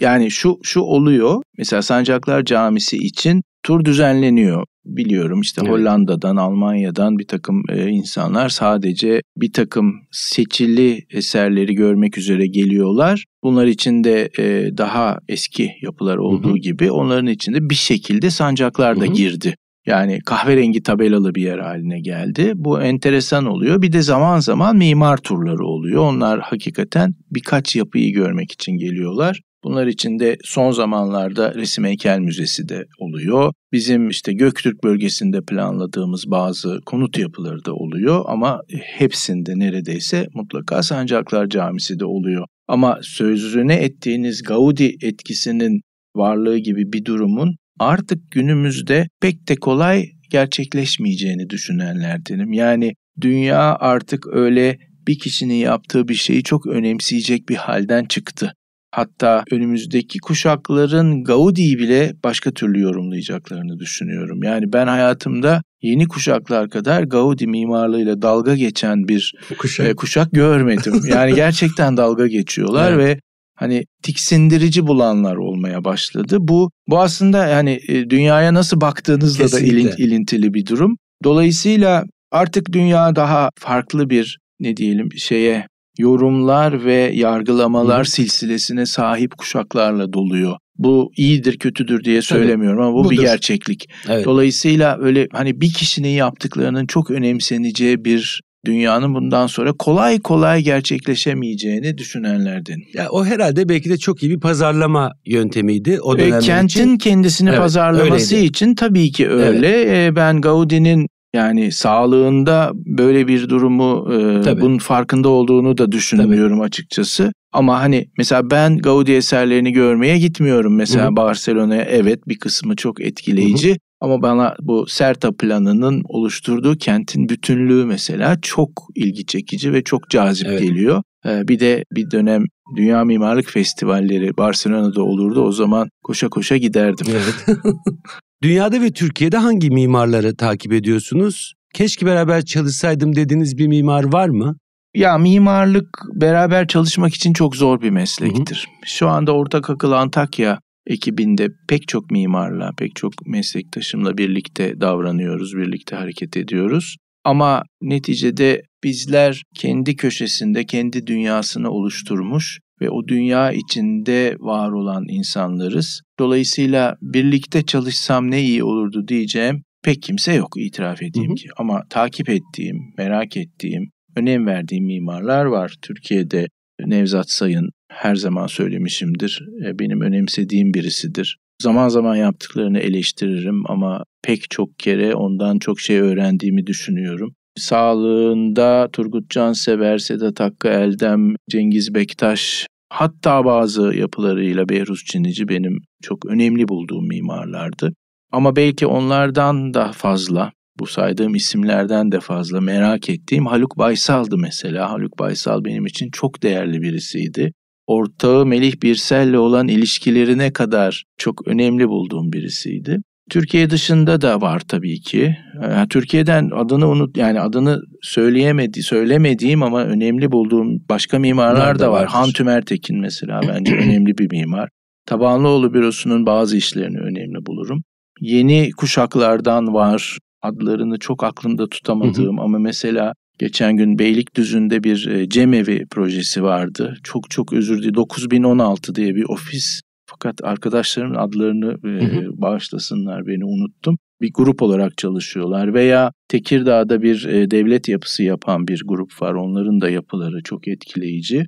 Yani şu şu oluyor. Mesela Sancaklar Camisi için tur düzenleniyor. Biliyorum işte evet. Hollanda'dan, Almanya'dan bir takım e, insanlar sadece bir takım seçili eserleri görmek üzere geliyorlar. Bunlar içinde e, daha eski yapılar olduğu Hı-hı. gibi onların içinde bir şekilde sancaklar da Hı-hı. girdi. Yani kahverengi tabelalı bir yer haline geldi. Bu enteresan oluyor. Bir de zaman zaman mimar turları oluyor. Onlar hakikaten birkaç yapıyı görmek için geliyorlar. Bunlar içinde son zamanlarda Resim Heykel Müzesi de oluyor. Bizim işte Göktürk bölgesinde planladığımız bazı konut yapıları da oluyor ama hepsinde neredeyse mutlaka Sancaklar Camisi de oluyor. Ama sözüne ettiğiniz Gaudi etkisinin varlığı gibi bir durumun artık günümüzde pek de kolay gerçekleşmeyeceğini düşünenlerdenim. Yani dünya artık öyle bir kişinin yaptığı bir şeyi çok önemseyecek bir halden çıktı. Hatta önümüzdeki kuşakların Gaudi'yi bile başka türlü yorumlayacaklarını düşünüyorum. Yani ben hayatımda yeni kuşaklar kadar Gaudi mimarlığıyla dalga geçen bir kuşak, e, kuşak görmedim. Yani <laughs> gerçekten dalga geçiyorlar evet. ve hani tiksindirici bulanlar olmaya başladı. Bu bu aslında hani e, dünyaya nasıl baktığınızla Kesinlikle. da ilintili bir durum. Dolayısıyla artık dünya daha farklı bir ne diyelim şeye yorumlar ve yargılamalar Hı. silsilesine sahip kuşaklarla doluyor. Bu iyidir kötüdür diye söylemiyorum ama bu budur. bir gerçeklik. Evet. Dolayısıyla öyle hani bir kişinin yaptıklarının çok önemseneceği bir dünyanın bundan sonra kolay kolay gerçekleşemeyeceğini düşünenlerden. Ya o herhalde belki de çok iyi bir pazarlama yöntemiydi o dönem e, Kentin kendisini evet, pazarlaması öyleydi. için tabii ki öyle. Evet. ben Gaudi'nin yani sağlığında böyle bir durumu e, Tabii. bunun farkında olduğunu da düşünmüyorum Tabii. açıkçası. Ama hani mesela ben Gaudi eserlerini görmeye gitmiyorum mesela Barcelona'ya. Evet bir kısmı çok etkileyici. Hı-hı. Ama bana bu Serta planının oluşturduğu kentin bütünlüğü mesela çok ilgi çekici ve çok cazip evet. geliyor. Ee, bir de bir dönem Dünya Mimarlık Festivalleri Barcelona'da olurdu. O zaman koşa koşa giderdim. Evet. <laughs> Dünyada ve Türkiye'de hangi mimarları takip ediyorsunuz? Keşke beraber çalışsaydım dediğiniz bir mimar var mı? Ya mimarlık beraber çalışmak için çok zor bir meslektir. Hı hı. Şu anda ortak akıl Antakya ekibinde pek çok mimarla, pek çok meslektaşımla birlikte davranıyoruz, birlikte hareket ediyoruz. Ama neticede bizler kendi köşesinde kendi dünyasını oluşturmuş ve o dünya içinde var olan insanlarız. Dolayısıyla birlikte çalışsam ne iyi olurdu diyeceğim pek kimse yok itiraf edeyim hı hı. ki. Ama takip ettiğim, merak ettiğim, önem verdiğim mimarlar var. Türkiye'de Nevzat Sayın her zaman söylemişimdir. E, benim önemsediğim birisidir. Zaman zaman yaptıklarını eleştiririm ama pek çok kere ondan çok şey öğrendiğimi düşünüyorum. Sağlığında Turgut Cansever, Sedat Hakkı Eldem, Cengiz Bektaş hatta bazı yapılarıyla Behruz Çinici benim çok önemli bulduğum mimarlardı. Ama belki onlardan da fazla bu saydığım isimlerden de fazla merak ettiğim Haluk Baysal'dı mesela. Haluk Baysal benim için çok değerli birisiydi ortağı Melih Birsel'le olan ilişkilerine kadar çok önemli bulduğum birisiydi. Türkiye dışında da var tabii ki. Ee, Türkiye'den adını unut yani adını söyleyemedi, söylemediğim ama önemli bulduğum başka mimarlar da var. Vardır. Han Tümertekin mesela bence <clears throat> önemli bir mimar. Tabanlıoğlu bürosunun bazı işlerini önemli bulurum. Yeni kuşaklardan var. Adlarını çok aklımda tutamadığım ama mesela Geçen gün Beylikdüzü'nde bir e, cemevi projesi vardı. Çok çok özür dilerim. 9016 diye bir ofis. Fakat arkadaşlarımın adlarını e, hı hı. bağışlasınlar beni unuttum. Bir grup olarak çalışıyorlar veya Tekirdağ'da bir e, devlet yapısı yapan bir grup var. Onların da yapıları çok etkileyici.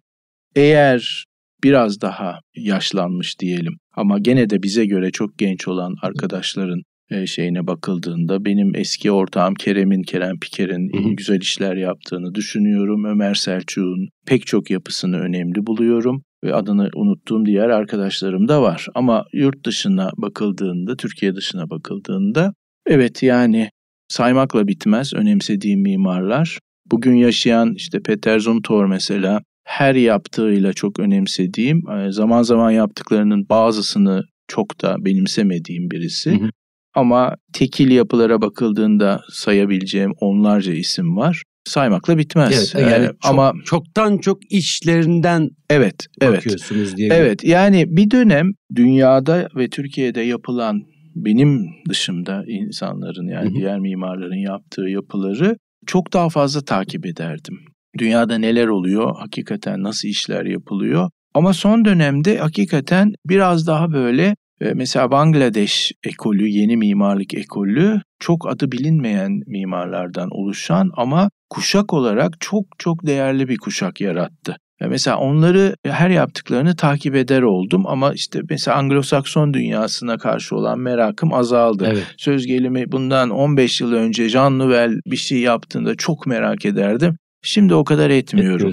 Eğer biraz daha yaşlanmış diyelim ama gene de bize göre çok genç olan arkadaşların e, şeyine bakıldığında benim eski ortağım Kerem'in, Kerem Piker'in güzel işler yaptığını düşünüyorum. Ömer Selçuk'un pek çok yapısını önemli buluyorum ve adını unuttuğum diğer arkadaşlarım da var. Ama yurt dışına bakıldığında, Türkiye dışına bakıldığında evet yani saymakla bitmez önemsediğim mimarlar. Bugün yaşayan işte Peter Zumthor mesela her yaptığıyla çok önemsediğim, e, zaman zaman yaptıklarının bazısını çok da benimsemediğim birisi. Hı hı. Ama tekil yapılara bakıldığında sayabileceğim onlarca isim var. Saymakla bitmez. Evet, yani, yani ee, çok, ama çoktan çok içlerinden evet, bakıyorsunuz evet, diye. Evet. Yani bir dönem dünyada ve Türkiye'de yapılan benim dışımda insanların yani hı hı. diğer mimarların yaptığı yapıları çok daha fazla takip ederdim. Dünyada neler oluyor, hakikaten nasıl işler yapılıyor. Ama son dönemde hakikaten biraz daha böyle Mesela Bangladeş ekolü, yeni mimarlık ekolü çok adı bilinmeyen mimarlardan oluşan ama kuşak olarak çok çok değerli bir kuşak yarattı. Mesela onları e, her yaptıklarını takip eder oldum ama işte mesela Anglo-Sakson dünyasına karşı olan merakım azaldı. Evet. Söz gelimi bundan 15 yıl önce Jean Nouvel bir şey yaptığında çok merak ederdim. Şimdi o kadar etmiyorum.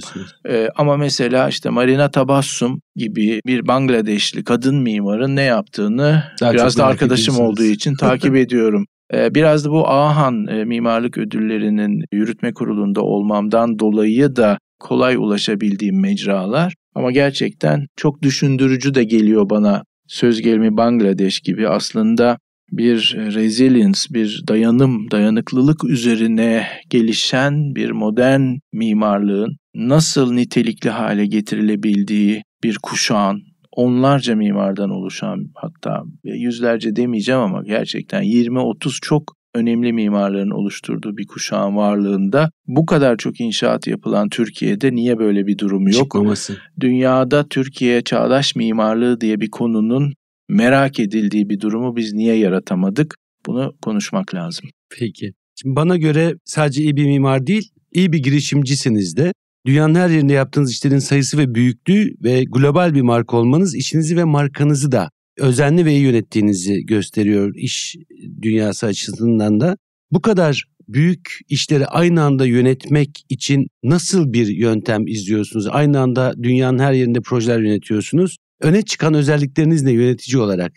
Ee, ama mesela işte Marina Tabassum gibi bir Bangladeşli kadın mimarın ne yaptığını Daha biraz da arkadaşım olduğu için takip <laughs> ediyorum. Ee, biraz da bu Ahan e, Mimarlık Ödülleri'nin yürütme kurulunda olmamdan dolayı da kolay ulaşabildiğim mecralar. Ama gerçekten çok düşündürücü de geliyor bana söz gelimi Bangladeş gibi aslında bir e, resilience, bir dayanım, dayanıklılık üzerine gelişen bir modern mimarlığın nasıl nitelikli hale getirilebildiği bir kuşağın, onlarca mimardan oluşan hatta yüzlerce demeyeceğim ama gerçekten 20-30 çok önemli mimarların oluşturduğu bir kuşağın varlığında bu kadar çok inşaat yapılan Türkiye'de niye böyle bir durum yok? Çıkmaması. Dünyada Türkiye çağdaş mimarlığı diye bir konunun merak edildiği bir durumu biz niye yaratamadık? Bunu konuşmak lazım. Peki. Şimdi bana göre sadece iyi bir mimar değil, iyi bir girişimcisiniz de. Dünyanın her yerinde yaptığınız işlerin sayısı ve büyüklüğü ve global bir marka olmanız işinizi ve markanızı da özenli ve iyi yönettiğinizi gösteriyor iş dünyası açısından da. Bu kadar büyük işleri aynı anda yönetmek için nasıl bir yöntem izliyorsunuz? Aynı anda dünyanın her yerinde projeler yönetiyorsunuz. Öne çıkan özellikleriniz ne yönetici olarak?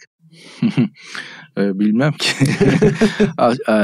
<laughs> Ee, bilmem ki. <laughs>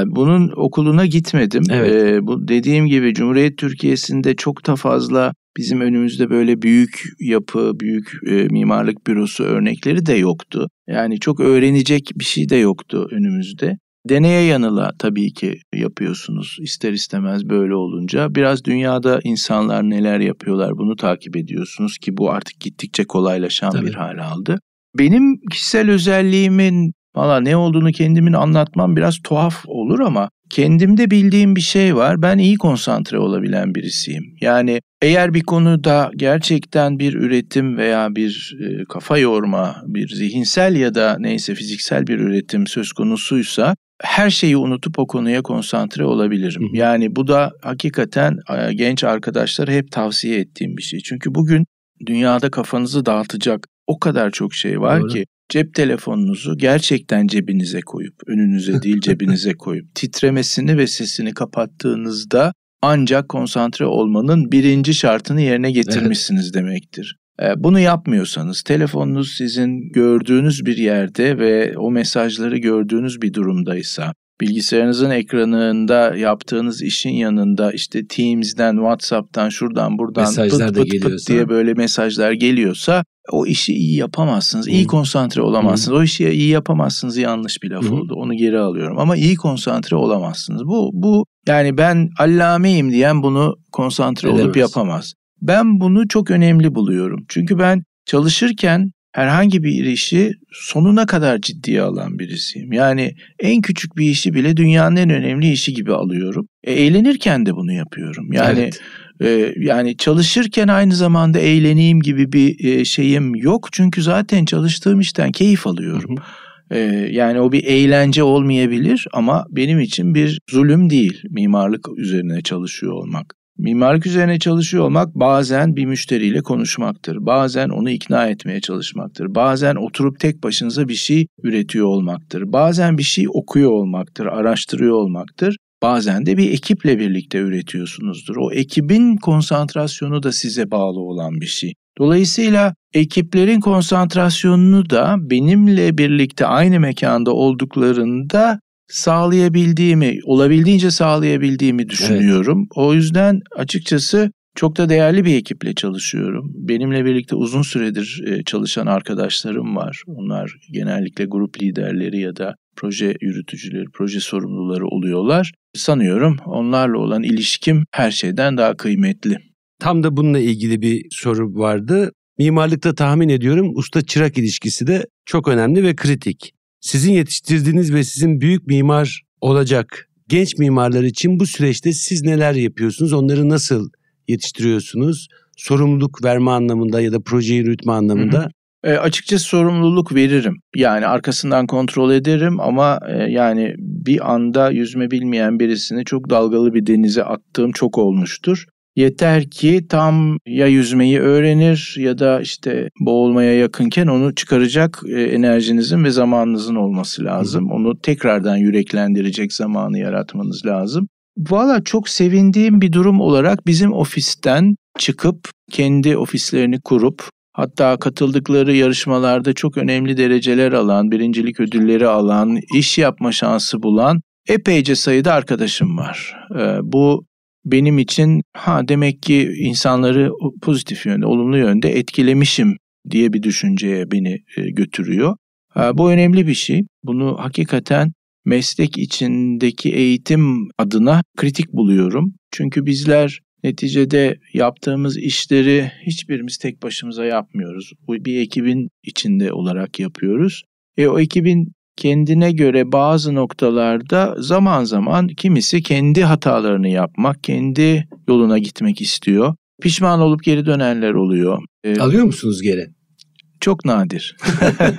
Bunun okuluna gitmedim. Evet. Ee, bu dediğim gibi Cumhuriyet Türkiye'sinde çok da fazla bizim önümüzde böyle büyük yapı, büyük e, mimarlık bürosu örnekleri de yoktu. Yani çok öğrenecek bir şey de yoktu önümüzde deneye yanıla tabii ki yapıyorsunuz ister istemez böyle olunca. Biraz dünyada insanlar neler yapıyorlar bunu takip ediyorsunuz ki bu artık gittikçe kolaylaşan tabii. bir hal aldı. Benim kişisel özelliğimin valla ne olduğunu kendimin anlatmam biraz tuhaf olur ama kendimde bildiğim bir şey var. Ben iyi konsantre olabilen birisiyim. Yani eğer bir konuda gerçekten bir üretim veya bir e, kafa yorma, bir zihinsel ya da neyse fiziksel bir üretim söz konusuysa her şeyi unutup o konuya konsantre olabilirim. Yani bu da hakikaten e, genç arkadaşlara hep tavsiye ettiğim bir şey. Çünkü bugün dünyada kafanızı dağıtacak o kadar çok şey var Doğru. ki cep telefonunuzu gerçekten cebinize koyup önünüze değil <laughs> cebinize koyup titremesini ve sesini kapattığınızda ancak konsantre olmanın birinci şartını yerine getirmişsiniz evet. demektir. Ee, bunu yapmıyorsanız telefonunuz sizin gördüğünüz bir yerde ve o mesajları gördüğünüz bir durumdaysa, bilgisayarınızın ekranında yaptığınız işin yanında işte Teams'den, WhatsApp'tan, şuradan buradan mesajlar pıt pıt pıt, pıt diye böyle mesajlar geliyorsa o işi iyi yapamazsınız. Hı. iyi konsantre olamazsınız. O işi iyi yapamazsınız yanlış bir laf oldu. Onu geri alıyorum ama iyi konsantre olamazsınız. Bu bu yani ben allameyim diyen bunu konsantre Edemez. olup yapamaz. Ben bunu çok önemli buluyorum. Çünkü ben çalışırken herhangi bir işi sonuna kadar ciddiye alan birisiyim. Yani en küçük bir işi bile dünyanın en önemli işi gibi alıyorum. E, eğlenirken de bunu yapıyorum. Yani evet. e, yani çalışırken aynı zamanda eğleneyim gibi bir e, şeyim yok. Çünkü zaten çalıştığım işten keyif alıyorum. Hı hı. E, yani o bir eğlence olmayabilir ama benim için bir zulüm değil mimarlık üzerine çalışıyor olmak. Mimarlık üzerine çalışıyor olmak bazen bir müşteriyle konuşmaktır. Bazen onu ikna etmeye çalışmaktır. Bazen oturup tek başınıza bir şey üretiyor olmaktır. Bazen bir şey okuyor olmaktır, araştırıyor olmaktır. Bazen de bir ekiple birlikte üretiyorsunuzdur. O ekibin konsantrasyonu da size bağlı olan bir şey. Dolayısıyla ekiplerin konsantrasyonunu da benimle birlikte aynı mekanda olduklarında sağlayabildiğimi, olabildiğince sağlayabildiğimi düşünüyorum. Evet. O yüzden açıkçası çok da değerli bir ekiple çalışıyorum. Benimle birlikte uzun süredir e, çalışan arkadaşlarım var. Onlar genellikle grup liderleri ya da proje yürütücüleri, proje sorumluları oluyorlar. Sanıyorum onlarla olan ilişkim her şeyden daha kıymetli. Tam da bununla ilgili bir soru vardı. Mimarlıkta tahmin ediyorum usta çırak ilişkisi de çok önemli ve kritik. Sizin yetiştirdiğiniz ve sizin büyük mimar olacak genç mimarlar için bu süreçte siz neler yapıyorsunuz? Onları nasıl yetiştiriyorsunuz? Sorumluluk verme anlamında ya da projeyi yürütme anlamında. Hı hı. E, açıkçası sorumluluk veririm. Yani arkasından kontrol ederim ama e, yani bir anda yüzme bilmeyen birisini çok dalgalı bir denize attığım çok olmuştur. Yeter ki tam ya yüzmeyi öğrenir ya da işte boğulmaya yakınken onu çıkaracak e, enerjinizin ve zamanınızın olması lazım. Onu tekrardan yüreklendirecek zamanı yaratmanız lazım. Valla çok sevindiğim bir durum olarak bizim ofisten çıkıp kendi ofislerini kurup hatta katıldıkları yarışmalarda çok önemli dereceler alan, birincilik ödülleri alan, iş yapma şansı bulan epeyce sayıda arkadaşım var. E, bu benim için ha demek ki insanları pozitif yönde, olumlu yönde etkilemişim diye bir düşünceye beni e, götürüyor. Bu önemli bir şey. Bunu hakikaten meslek içindeki eğitim adına kritik buluyorum. Çünkü bizler neticede yaptığımız işleri hiçbirimiz tek başımıza yapmıyoruz. Bu bir ekibin içinde olarak yapıyoruz. E o ekibin kendine göre bazı noktalarda zaman zaman kimisi kendi hatalarını yapmak, kendi yoluna gitmek istiyor. Pişman olup geri dönenler oluyor. Ee, Alıyor musunuz geri? Çok nadir.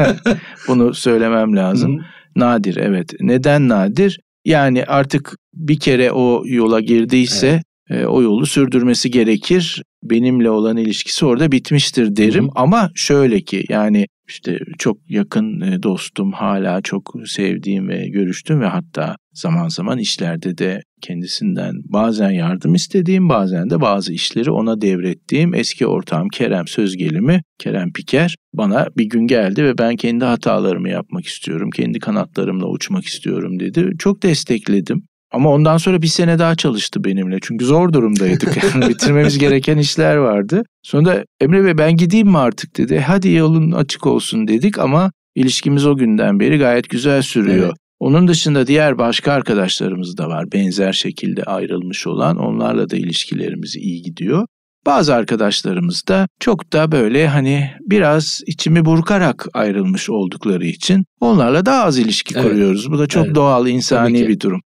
<laughs> Bunu söylemem lazım. Hı-hı. Nadir evet. Neden nadir? Yani artık bir kere o yola girdiyse evet. e, o yolu sürdürmesi gerekir. Benimle olan ilişkisi orada bitmiştir derim. Hı-hı. Ama şöyle ki yani işte çok yakın e, dostum, hala çok sevdiğim ve görüştüm ve hatta zaman zaman işlerde de kendisinden bazen yardım istediğim, bazen de bazı işleri ona devrettiğim eski ortağım Kerem Sözgelim'i, Kerem Piker bana bir gün geldi ve ben kendi hatalarımı yapmak istiyorum, kendi kanatlarımla uçmak istiyorum dedi. Çok destekledim. Ama ondan sonra bir sene daha çalıştı benimle. Çünkü zor durumdaydık. <laughs> Yani bitirmemiz gereken işler vardı. Sonra Emre Bey ben gideyim mi artık dedi. Hadi yolun açık olsun dedik ama ilişkimiz o günden beri gayet güzel sürüyor. Evet. Onun dışında diğer başka arkadaşlarımız da var. Benzer şekilde ayrılmış olan onlarla da ilişkilerimiz iyi gidiyor. Bazı arkadaşlarımız da çok da böyle hani biraz içimi burkarak ayrılmış oldukları için onlarla daha az ilişki evet. kuruyoruz. Bu da çok evet. doğal, insani bir durum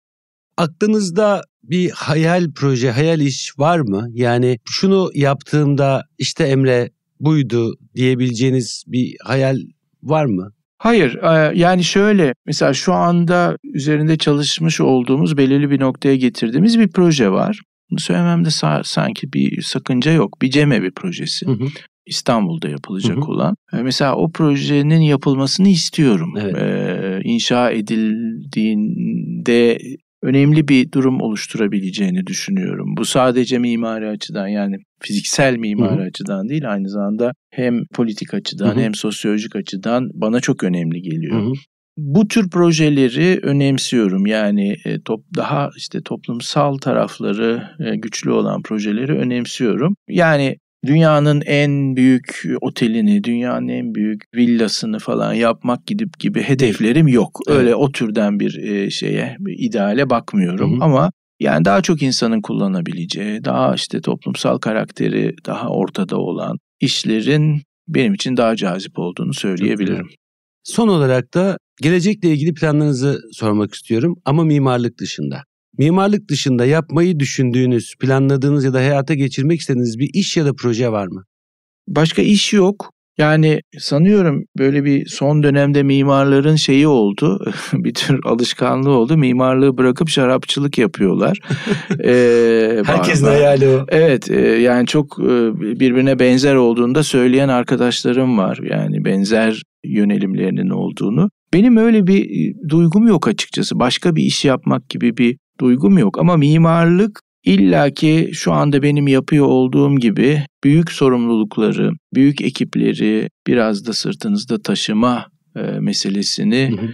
aklınızda bir hayal proje, hayal iş var mı? Yani şunu yaptığımda işte Emre buydu diyebileceğiniz bir hayal var mı? Hayır e, yani şöyle mesela şu anda üzerinde çalışmış olduğumuz belirli bir noktaya getirdiğimiz bir proje var. Bunu söylememde sanki bir sakınca yok. Bir cemevi projesi. Hı hı. İstanbul'da yapılacak hı hı. olan. E, mesela o projenin yapılmasını istiyorum. Evet. Ee, inşa edildiğinde önemli bir durum oluşturabileceğini düşünüyorum. Bu sadece mimari açıdan yani fiziksel mimari Hı-hı. açıdan değil aynı zamanda hem politik açıdan Hı-hı. hem sosyolojik açıdan bana çok önemli geliyor. Hı-hı. Bu tür projeleri önemsiyorum. Yani e, top, daha işte toplumsal tarafları e, güçlü olan projeleri önemsiyorum. Yani dünyanın en büyük otelini, dünyanın en büyük villasını falan yapmak gidip gibi hedeflerim yok. Öyle o türden bir e, şeye, bir ideale bakmıyorum Hı-hı. ama yani daha çok insanın kullanabileceği, daha işte toplumsal karakteri daha ortada olan işlerin benim için daha cazip olduğunu söyleyebilirim. Son olarak da gelecekle ilgili planlarınızı sormak istiyorum ama mimarlık dışında. Mimarlık dışında yapmayı düşündüğünüz, planladığınız ya da hayata geçirmek istediğiniz bir iş ya da proje var mı? Başka iş yok. Yani sanıyorum böyle bir son dönemde mimarların şeyi oldu. <laughs> bir tür alışkanlığı oldu. Mimarlığı bırakıp şarapçılık yapıyorlar. <laughs> ee, Herkesin hayali o. Evet e, yani çok e, birbirine benzer olduğunda söyleyen arkadaşlarım var. Yani benzer yönelimlerinin olduğunu. Benim öyle bir e, duygum yok açıkçası. Başka bir iş yapmak gibi bir duygum yok ama mimarlık İlla ki şu anda benim yapıyor olduğum gibi büyük sorumlulukları, büyük ekipleri biraz da sırtınızda taşıma e, meselesini hı hı.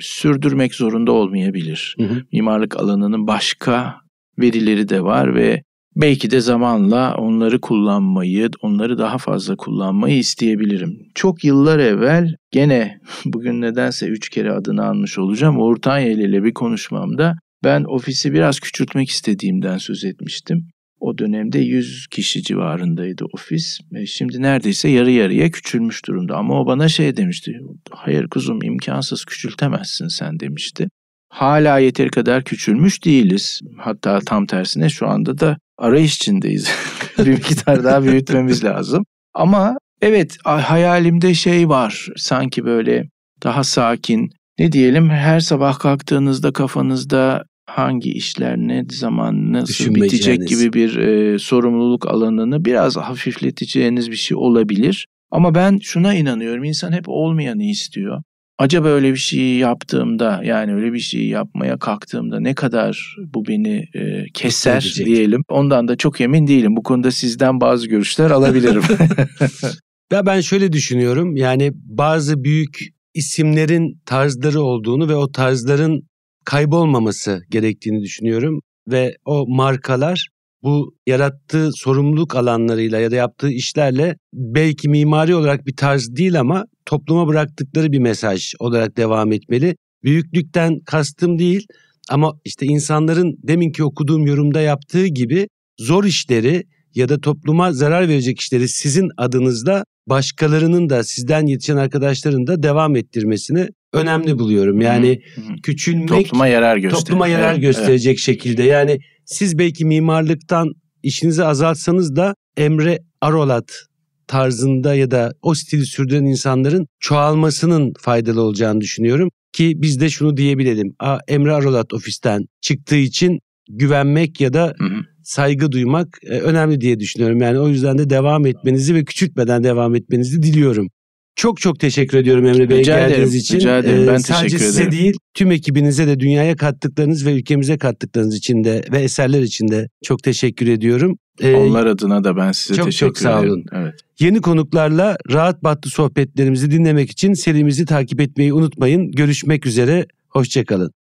sürdürmek zorunda olmayabilir. Hı hı. Mimarlık alanının başka verileri de var ve belki de zamanla onları kullanmayı, onları daha fazla kullanmayı isteyebilirim. Çok yıllar evvel gene <laughs> bugün nedense üç kere adını almış olacağım. Ortanyeli ile bir konuşmamda ben ofisi biraz küçültmek istediğimden söz etmiştim. O dönemde 100 kişi civarındaydı ofis. E, şimdi neredeyse yarı yarıya küçülmüş durumda. Ama o bana şey demişti. Hayır kuzum imkansız küçültemezsin sen demişti. Hala yeteri kadar küçülmüş değiliz. Hatta tam tersine şu anda da arayış içindeyiz. <laughs> bir miktar daha büyütmemiz lazım. Ama evet hayalimde şey var. Sanki böyle daha sakin, ne diyelim her sabah kalktığınızda kafanızda hangi işler ne zaman nasıl bitecek gibi bir e, sorumluluk alanını biraz hafifleteceğiniz bir şey olabilir. Ama ben şuna inanıyorum insan hep olmayanı istiyor. Acaba öyle bir şey yaptığımda yani öyle bir şey yapmaya kalktığımda ne kadar bu beni e, keser diyelim. Ondan da çok emin değilim. Bu konuda sizden bazı görüşler alabilirim. <laughs> <laughs> ya ben şöyle düşünüyorum. Yani bazı büyük isimlerin tarzları olduğunu ve o tarzların kaybolmaması gerektiğini düşünüyorum ve o markalar bu yarattığı sorumluluk alanlarıyla ya da yaptığı işlerle belki mimari olarak bir tarz değil ama topluma bıraktıkları bir mesaj olarak devam etmeli. Büyüklükten kastım değil ama işte insanların deminki okuduğum yorumda yaptığı gibi zor işleri ya da topluma zarar verecek işleri sizin adınızda başkalarının da sizden yetişen arkadaşların da devam ettirmesini önemli buluyorum. Yani Hı-hı. küçülmek topluma yarar, göster topluma yarar gösterecek evet. şekilde. Yani siz belki mimarlıktan işinizi azaltsanız da Emre Arolat tarzında ya da o stili sürdüren insanların çoğalmasının faydalı olacağını düşünüyorum. Ki biz de şunu diyebilelim. A, Emre Arolat ofisten çıktığı için güvenmek ya da Hı-hı. saygı duymak e, önemli diye düşünüyorum. Yani o yüzden de devam etmenizi ve küçültmeden devam etmenizi diliyorum. Çok çok teşekkür ediyorum Emre Bey rica geldiğiniz ederim, için. Rica ederim. Ben ee, sadece teşekkür size değil tüm ekibinize de dünyaya kattıklarınız ve ülkemize kattıklarınız için de ve eserler için de çok teşekkür ediyorum. Ee, Onlar adına da ben size çok, teşekkür ederim. Çok çok sağ olun. Evet. Yeni konuklarla rahat battı sohbetlerimizi dinlemek için serimizi takip etmeyi unutmayın. Görüşmek üzere. Hoşçakalın.